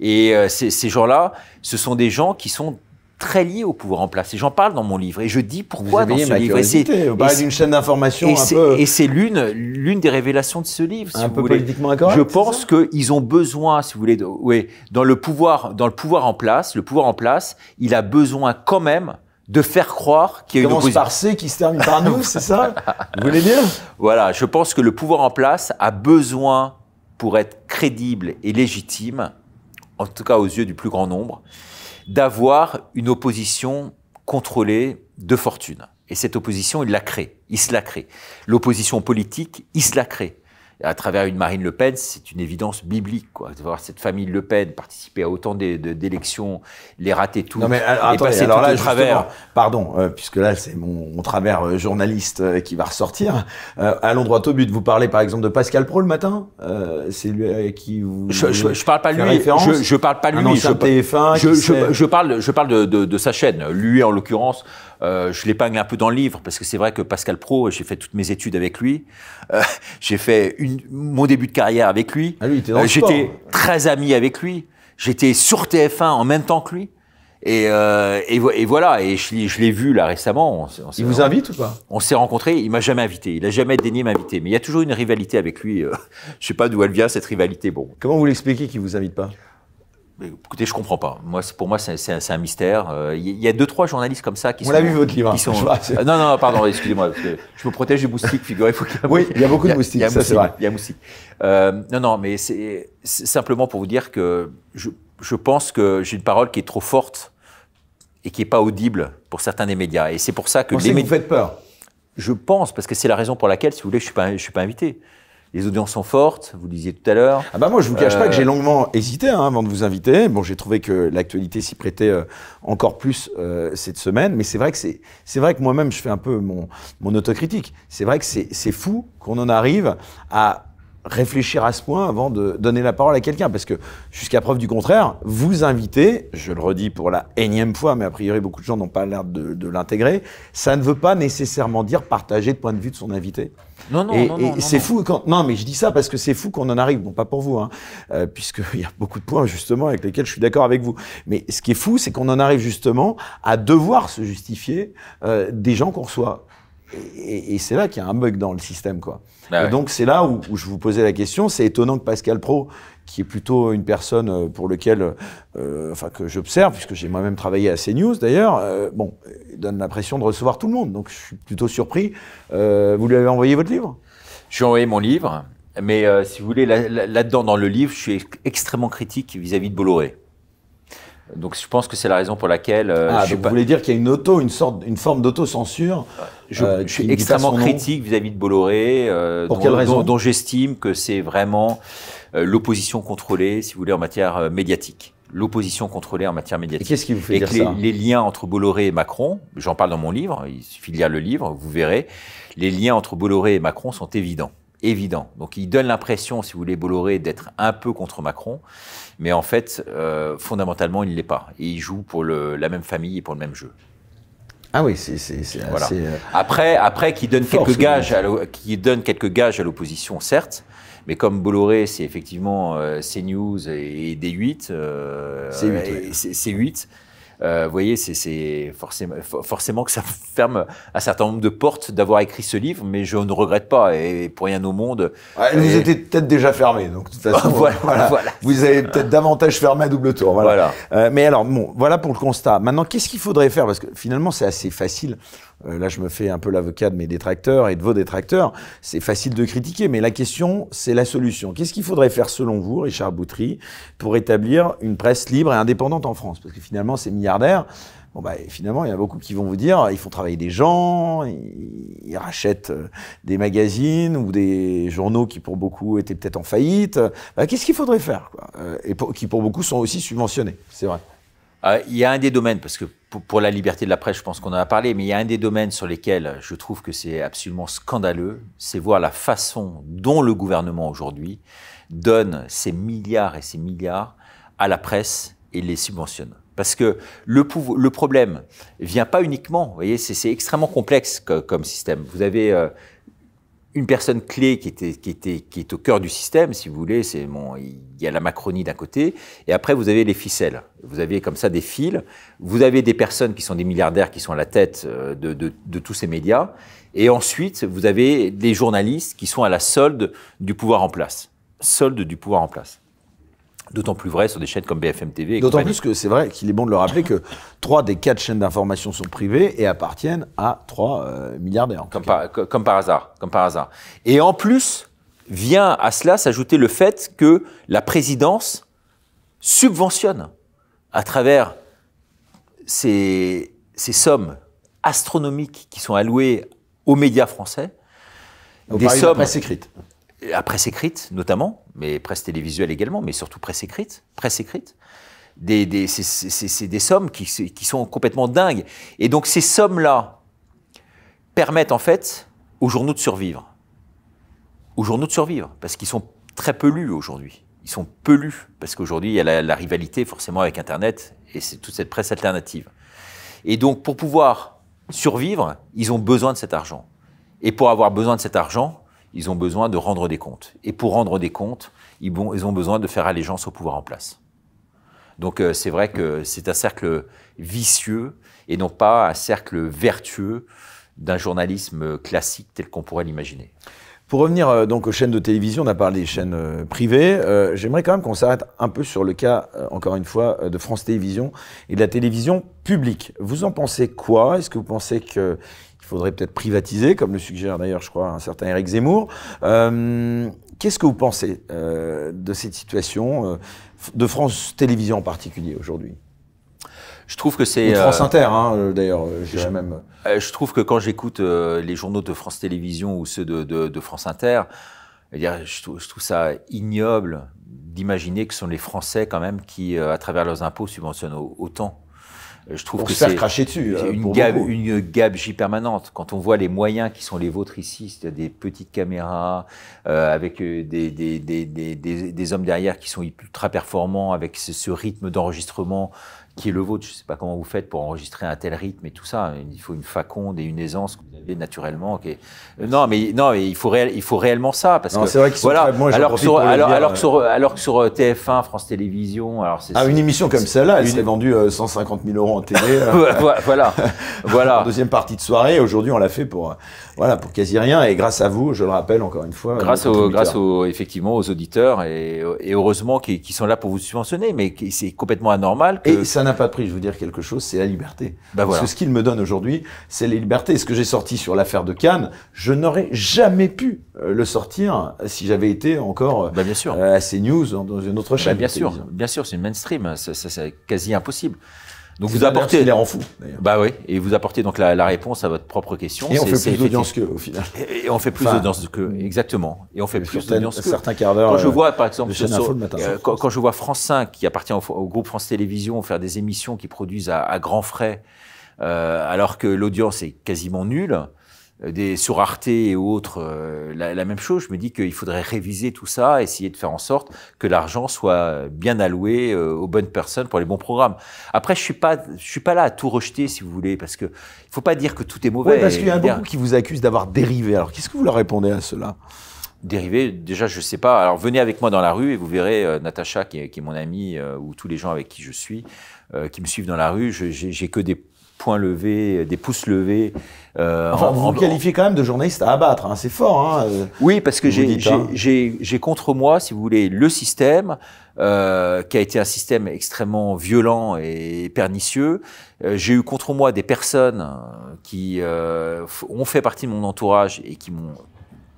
B: et ces gens-là, ce sont des gens qui sont très lié au pouvoir en place. Et j'en parle dans mon livre. Et je dis pourquoi dans ce livre. C'est au d'une chaîne d'information un peu. Et c'est l'une, l'une des révélations de ce livre. Si un peu politiquement incorrect. Je pense qu'ils ont besoin, si vous voulez, de, dans le pouvoir, dans le pouvoir en place, le pouvoir en place, il a besoin quand même de faire croire qu'il y a une opposition. par C qui se termine par nous, (laughs) c'est ça Vous voulez dire Voilà, je pense que le pouvoir en place a besoin, pour être crédible et légitime, en tout cas aux yeux du plus grand nombre, d'avoir une opposition contrôlée de fortune. Et cette opposition, il la crée, il se la crée. L'opposition politique, il se la crée à travers une Marine Le Pen, c'est une évidence biblique. Quoi. De voir cette famille Le Pen participer à autant
A: d'élections, les rater toutes, non mais, euh, alors, là passer travers. Pardon, euh, puisque là c'est mon, travers euh, journaliste qui va ressortir. allons droit au but. Vous parlez par exemple de Pascal Pro le matin. c'est lui avec qui vous. Je, je, parle pas lui. Je, je, parle pas lui. je, je,
B: parle, je parle de, de, de sa chaîne. Lui en l'occurrence. Euh, je l'épingle un peu dans le livre parce que c'est vrai que Pascal Pro, j'ai fait toutes mes études avec lui. Euh, (laughs) j'ai fait mon début de carrière avec lui. Ah euh, j'étais très ami avec lui. J'étais sur TF1 en même temps que lui. Et, voilà, et je, l'ai vu là récemment. il vous invite ou pas On s'est rencontré, il m'a jamais invité, il a jamais daigné m'inviter. Mais il y a toujours une rivalité avec lui. (laughs) je sais pas d'où elle vient cette rivalité. Bon. Comment vous l'expliquez qu'il vous invite pas Écoutez, je comprends pas. Moi, pour moi, c'est un, un, mystère. Euh, il y a deux, trois journalistes comme ça qui sont. On l'a vu votre livre. Hein. (laughs) Ah, non, non, pardon, excusez-moi. Je me protège des moustiques, figurez-vous. Oui, il y a beaucoup de moustiques. ça, vrai. Il y a moustiques. Euh, non, non, mais c'est simplement pour vous dire que je, je pense que j'ai une parole qui est trop forte et qui est pas audible pour certains des médias. Et c'est pour ça que. les Vous faites peur. Je pense parce que c'est la raison pour laquelle, si vous voulez, je suis je suis pas invité. Les audiences sont fortes, vous le disiez tout à l'heure. Ah bah moi, je vous cache pas que euh, j'ai
A: longuement hésité hein, avant de vous inviter. Bon, j'ai trouvé que l'actualité s'y prêtait euh, encore plus euh, cette semaine, mais c'est vrai que c'est c'est vrai que moi-même je fais un peu mon mon autocritique. C'est vrai que c'est c'est fou qu'on en arrive à réfléchir à ce point avant de donner la parole à quelqu'un. Parce que, jusqu'à preuve du contraire, vous invitez, je le redis pour la énième fois, mais a priori beaucoup de gens n'ont pas l'air de, l'intégrer, ça ne veut pas nécessairement dire partager le point de vue de son invité. Non, non, non, et c'est fou quand. Non, mais je dis ça parce que c'est fou qu'on en arrive. Bon, pas pour vous, hein, euh, puisqu'il y a beaucoup de points justement avec lesquels je suis d'accord avec vous. Mais ce qui est fou, c'est qu'on en arrive justement à devoir se justifier euh, des gens qu'on reçoit et, c'est là qu'il y a un bug dans le système, quoi. Bah donc c'est là où, je vous posais la question. C'est étonnant que Pascal Pro, qui est plutôt une personne euh, pour lequel, euh, enfin que j'observe, puisque j'ai moi-même travaillé à CNews d'ailleurs, euh, bon, donne l'impression de recevoir tout le monde. Donc je suis plutôt surpris. vous lui avez envoyé votre livre Je lui ai envoyé mon livre,
B: mais si vous voulez là-dedans dans le livre, je suis extrêmement critique vis-à-vis -vis de Bolloré. Donc je pense que c'est la raison pour laquelle. Euh, ah, je vous voulez dire
A: qu'il y a une auto, une sorte, une forme d'autocensure. Je, euh, je suis extrêmement critique
B: vis-à-vis de Bolloré. Euh, pour dont, Dont, j'estime que c'est vraiment euh, l'opposition contrôlée, si vous voulez, en matière médiatique. L'opposition contrôlée en matière médiatique. Et qu'est-ce qui vous fait dire les, ça les liens entre Bolloré et Macron, j'en parle dans mon livre. Il suffit de lire le livre, vous verrez. Les liens entre Bolloré et Macron sont évidents évident. Donc il donne l'impression, si vous voulez, Bolloré, d'être un peu contre Macron, mais en fait, euh, fondamentalement, il ne l'est pas. Et il joue pour la même famille et pour le même jeu.
A: Ah oui, c'est voilà. Euh,
B: après, après qui donne quelques gages, qui donne quelques gages à l'opposition, certes, mais comme Bolloré, c'est effectivement euh, CNews et, D8, C8, C8 euh, vous voyez, c'est forcément, forcément que ça ferme un certain nombre de portes d'avoir écrit ce livre, mais je ne regrette pas, et pour rien au monde. Ouais, elle
A: peut-être déjà fermé donc de toute façon, (laughs) (laughs) voilà, vous avez peut-être davantage fermé à double tour. Voilà. Euh, mais alors, bon, voilà pour le constat. Maintenant, qu'est-ce qu'il faudrait faire Parce que finalement, c'est assez facile. Euh, là je me fais un peu l'avocat de mes détracteurs et de vos détracteurs, c'est facile de critiquer, mais la question, c'est la solution. Qu'est-ce qu'il faudrait faire selon vous, Richard Boutry, pour établir une presse libre et indépendante en France Parce que finalement, ces milliardaires, Bon bah, finalement, il y a beaucoup qui vont vous dire, ils font travailler des gens, ils, rachètent euh, des magazines ou des journaux qui pour beaucoup étaient peut-être en faillite. Bah, Qu'est-ce qu'il faudrait faire quoi euh, Et qui pour beaucoup sont aussi subventionnés, c'est vrai.
B: Euh, il y a un des domaines, parce que pour, la liberté de la presse, je pense qu'on en a parlé, mais il y a un des domaines sur lesquels je trouve que c'est absolument scandaleux, c'est voir la façon dont le gouvernement aujourd'hui donne ces milliards et ses milliards à la presse et les subventionne. Parce que le, problème vient pas uniquement, vous voyez, c'est extrêmement complexe comme système. Vous avez euh, une personne clé qui, qui, était, qui est au cœur du système, si vous voulez, c'est mon il y a la Macronie d'un côté, et après vous avez les ficelles. Vous avez comme ça des fils. Vous avez des personnes qui sont des milliardaires qui sont à la tête euh, de, de tous ces médias, et ensuite vous avez des journalistes qui sont à la solde du pouvoir en
A: place. Solde du pouvoir en place. D'autant plus vrai sur des chaînes comme BFM TV. D'autant plus que c'est vrai qu'il est bon de le rappeler que trois des quatre chaînes d'information sont privées et appartiennent à trois euh, milliardaires. Comme par, hasard, comme par hasard. Et en plus, vient
B: à cela s'ajouter le fait que la présidence subventionne à travers ces, sommes astronomiques qui sont allouées aux médias français.
A: des sommes. la presse écrite
B: la euh, presse écrite notamment, mais presse télévisuelle également, mais surtout presse écrite, presse écrite. Des, des c'est, des sommes qui, sont complètement dingues. Et donc ces sommes-là permettent en fait aux journaux de survivre. Aux journaux de survivre, parce qu'ils sont très peu lus aujourd'hui. Ils sont peu lus, parce qu'aujourd'hui il y a la, la, rivalité forcément avec Internet et c'est toute cette presse alternative. Et donc pour pouvoir survivre, ils ont besoin de cet argent. Et pour avoir besoin de cet argent, ils ont besoin de rendre des comptes. Et pour rendre des comptes, ils, ont besoin de faire allégeance au pouvoir en place. Donc euh, c'est vrai que c'est un cercle vicieux et non pas un cercle vertueux
A: d'un journalisme classique tel qu'on pourrait l'imaginer. Pour revenir euh, donc aux chaînes de télévision, on a parlé des chaînes euh, privées. Euh, j'aimerais quand même qu'on s'arrête un peu sur le cas, encore une fois, de France Télévisions et de la télévision publique. Vous en pensez quoi Est-ce que vous pensez qu'il faudrait peut-être privatiser, comme le suggère d'ailleurs, je crois, un certain Eric Zemmour. Qu'est-ce que vous pensez de cette situation, de France Télévisions en particulier aujourd'hui
B: je trouve que c'est. France euh, Inter, hein, euh, d'ailleurs, euh, je, même. je trouve que quand j'écoute les journaux de France Télévisions ou ceux de, France Inter, eh je trouve, ça ignoble d'imaginer que ce sont les Français, quand même, qui, à travers leurs impôts, subventionnent autant. Je trouve que c'est cracher dessus une, gab, une gabegie permanente. Quand on voit les moyens qui sont les vôtres ici, cest des petites caméras avec des, des, hommes derrière qui sont ultra performants, avec ce rythme d'enregistrement qui est le vôtre. Je ne sais pas comment vous faites pour enregistrer un tel rythme et tout ça. Il faut une faconde et une aisance que vous avez naturellement. Euh, non, mais non, il faut il faut réellement ça parce non, que vrai voilà. alors, sur, alors, que sur, alors que euh, sur TF1, France Télévisions, alors c'est ah, une
A: émission comme celle-là, elle s'est vendue 150 euh, 000 euros en télé. (laughs) voilà, voilà. voilà. (laughs) Deuxième partie de soirée. Aujourd'hui, on l'a fait pour voilà, pour quasi rien. Et grâce à vous, je le rappelle encore une fois. Grâce, euh, aux, grâce
B: aux, effectivement, aux auditeurs et, et heureusement qui, sont là pour vous subventionner, mais c'est complètement anormal. Et ça
A: n'a pas pris, je veux dire quelque chose, c'est la liberté. Bah Parce que ce qu'il me donne aujourd'hui, c'est les libertés. Ce que j'ai sorti sur l'affaire de Cannes, je n'aurais jamais pu euh, le sortir si j'avais été encore bah, bien sûr. Euh, à CNews dans une autre bah, chaîne. bien, sûr,
B: bien sûr, c'est mainstream, c'est quasi impossible. Donc vous apportez. Il les Bah oui, et vous apportez donc la, réponse à votre propre question. Et on fait plus d'audience qu'eux au final. Et, on fait plus d'audience qu'eux, exactement. Et on fait
A: plus d'audience que certains quarts d'heure. Quand je euh, vois par exemple euh,
B: quand, je vois France 5 qui appartient au, groupe France Télévisions faire des émissions qui produisent à, à grands frais, euh, alors que l'audience est quasiment nulle. Euh, des, sur Arte et autres euh, la, même chose. Je me dis qu'il faudrait réviser tout ça, essayer de faire en sorte que l'argent soit bien alloué euh, aux bonnes personnes pour les bons programmes. Après, je suis pas, je suis pas là à tout rejeter, si vous voulez, parce que il faut pas dire que tout est mauvais. Oui, parce qu'il y a beaucoup
A: qui vous accusent d'avoir dérivé. Alors, qu'est-ce que vous leur répondez à cela
B: dérivé, déjà, je sais pas. Alors, venez avec moi dans la rue et vous verrez Natacha, qui est, mon amie, ou tous les gens avec qui je suis, qui me suivent dans la rue. J'ai que des points levés, euh, des pouces levés. Euh, vous quand
A: même de journaliste à abattre, hein, c'est fort. Hein, euh, oui, parce que hein.
B: j'ai contre moi, si vous voulez, le système, euh, qui a été un système extrêmement violent et pernicieux. j'ai eu contre moi des personnes qui ont fait partie de mon entourage et qui m'ont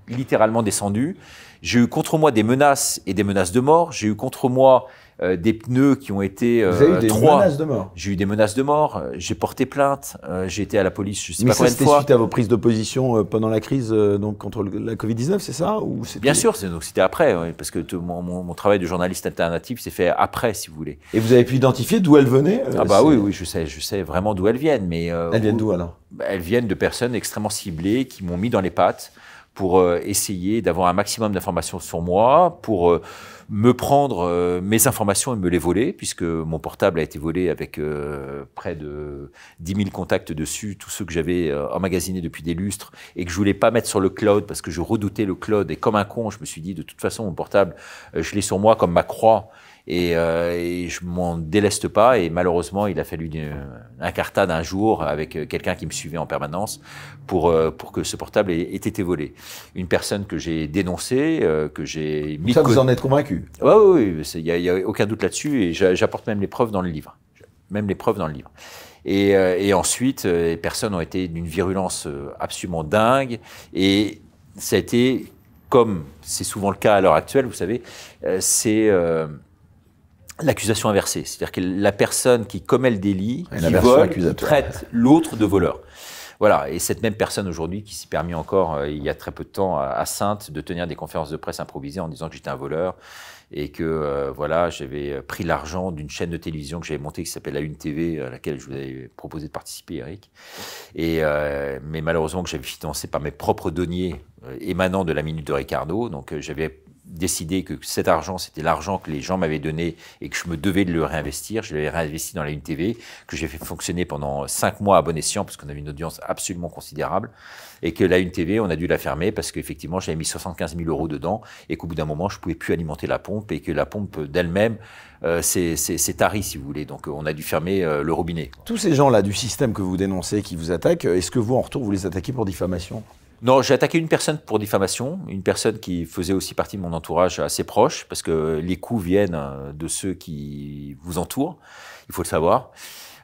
B: littéralement descendu. J'ai eu contre moi des menaces et des menaces de mort. J'ai eu contre moi euh, des pneus qui ont été euh, eu des menaces de mort. J'ai eu des menaces de mort. Euh, j'ai porté plainte. Euh, j'ai été à la police. Je sais Mais pas ça, c'était suite à
A: vos prises de position pendant la crise, donc contre la Covid 19, c'est ça ou c'est. Bien sûr.
B: C'est, donc c'était après, parce que mon, travail de journaliste alternatif s'est fait après, si vous voulez.
A: Et vous avez pu identifier d'où elles venaient Ah bah oui, oui,
B: je sais, je sais vraiment d'où elles viennent. Mais elles viennent d'où alors bah, Elles viennent de personnes extrêmement ciblées qui m'ont mis dans les pattes pour essayer d'avoir un maximum d'informations sur moi, pour me prendre euh, mes informations et me les voler, puisque mon portable a été volé avec euh, près de 10 000 contacts dessus, tous ceux que j'avais euh, emmagasinés depuis des lustres, et que je voulais pas mettre sur le cloud, parce que je redoutais le cloud, et comme un con, je me suis dit, de toute façon, mon portable, je l'ai sur moi comme ma croix. Et, je euh, et je m'en déleste pas. Et malheureusement, il a fallu un cartade d'un jour avec euh, quelqu'un qui me suivait en permanence pour, euh, pour que ce portable ait, été volé. Une personne que j'ai dénoncée, que j'ai mis. Ça, vous en êtes convaincu Oui, oui, il n'y a, aucun doute là-dessus. Et j'apporte même les preuves dans le livre. Même les preuves dans le livre. Et, ensuite, les personnes ont été d'une virulence absolument dingue. Et ça a été comme c'est souvent le cas à l'heure actuelle, vous savez, c'est l'accusation inversée, c'est-à-dire que la personne qui commet le délit, qui vole, traite l'autre de voleur. Voilà, et cette même personne aujourd'hui qui s'est permis encore, euh, il y a très peu de temps, à, Sainte, de tenir des conférences de presse improvisées en disant que j'étais un voleur et que euh, voilà, j'avais euh, pris l'argent d'une chaîne de télévision que j'avais montée qui s'appelle la Une TV, à laquelle je vous avais proposé de participer, Eric. Et, mais malheureusement, que j'avais financé par mes propres deniers émanant de la Minute de Ricardo, donc j'avais décidé que cet argent, c'était l'argent que les gens m'avaient donné et que je me devais de le réinvestir. Je l'avais réinvesti dans la Une TV, que j'ai fait fonctionner pendant cinq mois à bon escient, parce qu'on avait une audience absolument considérable. Et que la Une TV, on a dû la fermer parce qu'effectivement, j'avais mis 75 000 euros dedans et qu'au bout d'un moment, je pouvais plus alimenter la pompe et que la pompe d'elle-même c'est euh, tari, si vous voulez. Donc, euh, on
A: a dû fermer euh, le robinet. Tous ces gens-là du système que vous dénoncez, qui vous attaquent, est-ce que vous, en retour, vous les attaquez pour diffamation
B: non, j'ai attaqué une personne pour diffamation, une personne qui faisait aussi partie de mon entourage assez proche, parce que les coups viennent euh, de ceux qui vous entourent, il faut le savoir.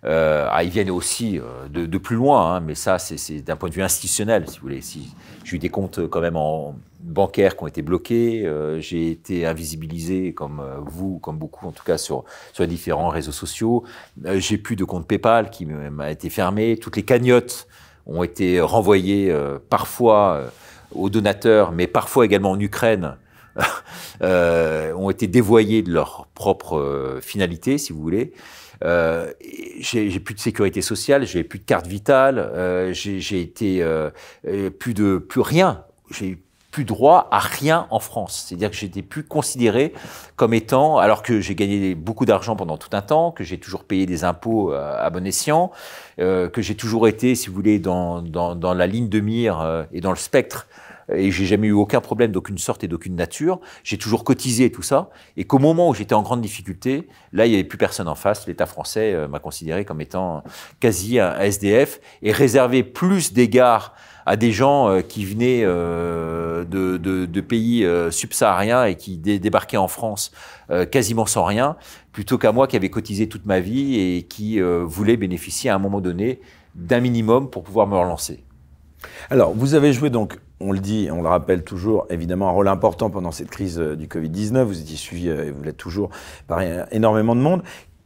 B: Euh, ah, ils viennent aussi euh, de, plus loin, hein, mais ça, c'est d'un point de vue institutionnel, si vous voulez. Si, j'ai eu des comptes quand même en bancaires qui ont été bloqués, j'ai été invisibilisé, comme vous, comme beaucoup, en tout cas, sur, sur les différents réseaux sociaux. j'ai plus de compte PayPal qui m'a été fermé, toutes les cagnottes ont été renvoyés euh, parfois euh, aux donateurs, mais parfois également en Ukraine, (laughs) euh, ont été dévoyés de leur propre finalité, si vous voulez. Euh, j'ai plus de sécurité sociale, j'ai plus de carte vitale, j'ai été plus de plus rien. J'ai plus droit à rien en France. C'est-à-dire que j'étais plus considéré comme étant, alors que j'ai gagné beaucoup d'argent pendant tout un temps, que j'ai toujours payé des impôts euh, à bon escient, euh, que j'ai toujours été, si vous voulez, dans, dans, la ligne de mire euh, et dans le spectre, et j'ai jamais eu aucun problème d'aucune sorte et d'aucune nature. J'ai toujours cotisé tout ça, et qu'au moment où j'étais en grande difficulté, là, il n'y avait plus personne en face. L'État français m'a considéré comme étant quasi un SDF et réservé plus d'égards à des gens euh, qui venaient euh, de, pays euh, subsahariens et qui débarquaient en France quasiment sans rien, plutôt qu'à moi qui avais cotisé toute ma vie et qui voulais bénéficier à un moment donné d'un minimum pour pouvoir me relancer.
A: Alors, vous avez joué donc on le dit, on le rappelle toujours, évidemment, un rôle important pendant cette crise du Covid-19. Vous étiez suivi, et vous l'êtes toujours, par énormément de monde.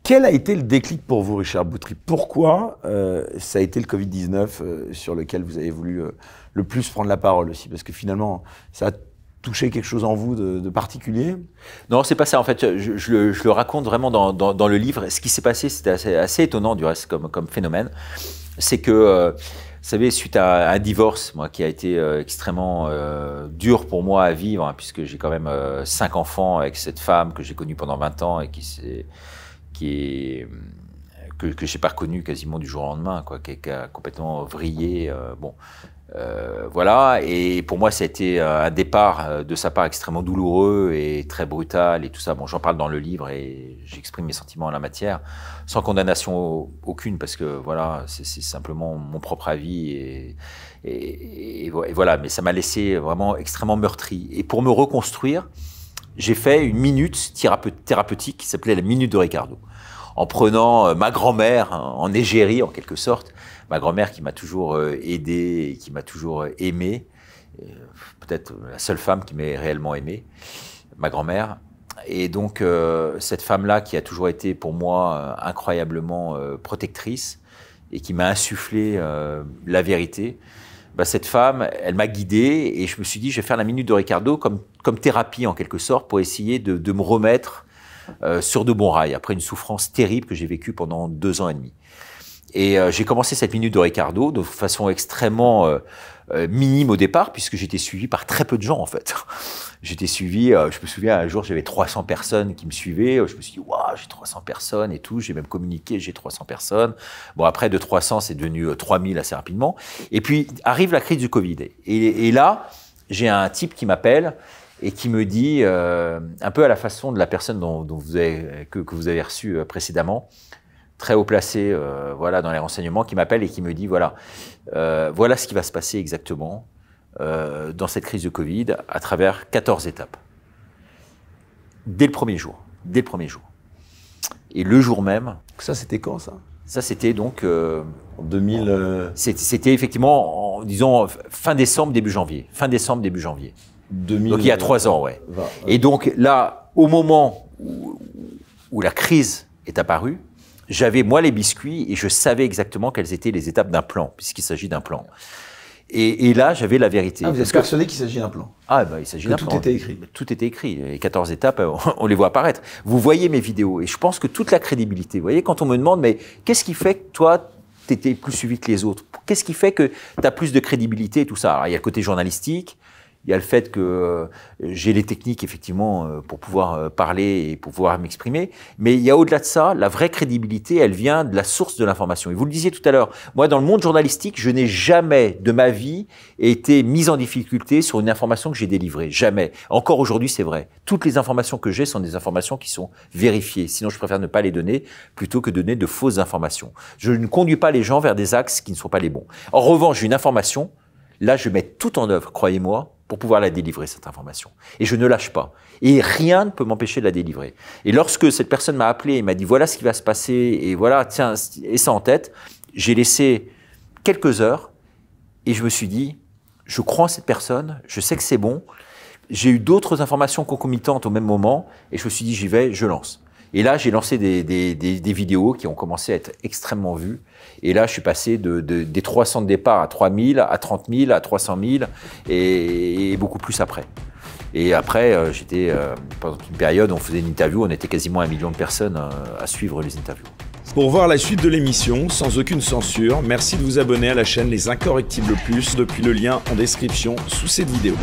A: Quel a été le déclic pour vous, Richard Boutry Pourquoi euh, ça a été le Covid-19 euh, sur lequel vous avez voulu euh, le plus prendre la parole aussi Parce que finalement, ça a touché quelque chose en vous de,
B: particulier Non, c'est pas ça. En fait, je, le, raconte vraiment dans, le livre. Ce qui s'est passé, c'était assez, assez, étonnant du reste comme, comme phénomène. C'est que vous savez, suite à un divorce, moi, qui a été extrêmement dur pour moi à vivre, hein, puisque j'ai quand même cinq enfants avec cette femme que j'ai connue pendant 20 ans et qui s'est euh, que, que j'ai pas reconnu quasiment du jour au lendemain, quoi, qui, a complètement vrillé. Euh, bon, euh, voilà. Et pour moi, ça a été un départ de sa part extrêmement douloureux et très brutal et tout ça. Bon, j'en parle dans le livre et j'exprime mes sentiments en la matière, sans condamnation aucune, parce que voilà, c'est simplement mon propre avis et voilà. Mais ça m'a laissé vraiment extrêmement meurtri. Et pour me reconstruire j'ai fait une minute thérapeutique qui s'appelait la minute de Ricardo, en prenant euh, ma grand-mère hein, en égérie en quelque sorte, ma grand-mère qui m'a toujours euh, aidé et qui m'a toujours euh, aimé, peut-être la seule femme qui m'ait réellement aimé, ma grand-mère. Et donc cette femme-là qui a toujours été pour moi incroyablement protectrice et qui m'a insufflé la vérité. Bah, cette femme, elle m'a guidé et je me suis dit, je vais faire la minute de Ricardo comme, comme thérapie en quelque sorte pour essayer de, me remettre euh, sur de bons rails après une souffrance terrible que j'ai vécue pendant deux ans et demi. Et euh, j'ai commencé cette minute de Ricardo de façon extrêmement euh, euh, minime au départ, puisque j'étais suivi par très peu de gens en fait. (laughs) j'étais suivi, euh, je me souviens un jour j'avais 300 personnes qui me suivaient, je me suis dit waouh j'ai 300 personnes et tout, j'ai même communiqué j'ai 300 personnes. Bon après de 300 c'est devenu 3000 euh, assez rapidement. Et puis arrive la crise du Covid et, là j'ai un type qui m'appelle et qui me dit, un peu à la façon de la personne dont, vous avez, que, que, vous avez reçue précédemment, très haut placé euh, voilà, dans les renseignements qui m'appelle et qui me dit voilà, euh, voilà ce qui va se passer exactement euh, dans cette crise de Covid à travers 14 étapes. Dès le premier jour. Dès le premier jour. Et le jour même. Ça, c'était quand ça Ça, c'était donc. en 2000. C'était effectivement, en, disons, fin décembre, début janvier. Fin décembre, début janvier. 2000... Donc il y a trois ans, ouais. Et donc là, au moment où la crise est apparue, j'avais moi les biscuits et je savais exactement quelles étaient les étapes d'un plan, puisqu'il s'agit d'un plan. Et, là, j'avais la vérité. Ah, vous êtes persuadé
A: qu'il s'agit d'un plan Ah, bah, il s'agit d'un plan. Tout était
B: écrit. Tout était écrit. Les 14 étapes, euh, (laughs) on les voit apparaître. Vous voyez mes vidéos et je pense que toute la crédibilité, vous voyez, quand on me demande, mais qu'est-ce qui fait que toi, tu étais plus suivi que les autres Qu'est-ce qui fait que tu as plus de crédibilité et tout ça Alors, il y a le côté journalistique, il y a le fait que euh, j'ai les techniques, effectivement, euh, pour pouvoir euh, parler et pouvoir m'exprimer. Mais il y a au-delà de ça, la vraie crédibilité, elle vient de la source de l'information. Et vous le disiez tout à l'heure, moi, dans le monde journalistique, je n'ai jamais de ma vie été mis en difficulté sur une information que j'ai délivrée. Jamais. Encore aujourd'hui, c'est vrai. Toutes les informations que j'ai sont des informations qui sont vérifiées. Sinon, je préfère ne pas les donner plutôt que donner de fausses informations. Je ne conduis pas les gens vers des axes qui ne sont pas les bons. En revanche, une information, là, je mets tout en œuvre, croyez-moi, pour pouvoir la délivrer, cette information. Et je ne lâche pas. Et rien ne peut m'empêcher de la délivrer. Et lorsque cette personne m'a appelé et m'a dit, voilà ce qui va se passer, et voilà, tiens, et ça en tête, j'ai laissé quelques heures, et je me suis dit, je crois en cette personne, je sais que c'est bon, j'ai eu d'autres informations concomitantes au même moment, et je me suis dit, j'y vais, je lance. Et là, j'ai lancé des, vidéos qui ont commencé à être extrêmement vues. Et là, je suis passé des 300 de départ à 3000, à 30 000, à 300 000 et, beaucoup plus après. Et après, euh, j'étais euh, pendant une période, on faisait une interview, on était quasiment un million de personnes euh, à suivre les interviews.
A: Pour voir la suite de l'émission, sans aucune censure, merci de vous abonner à la chaîne Les Incorrectibles Plus depuis le lien en description sous cette vidéo.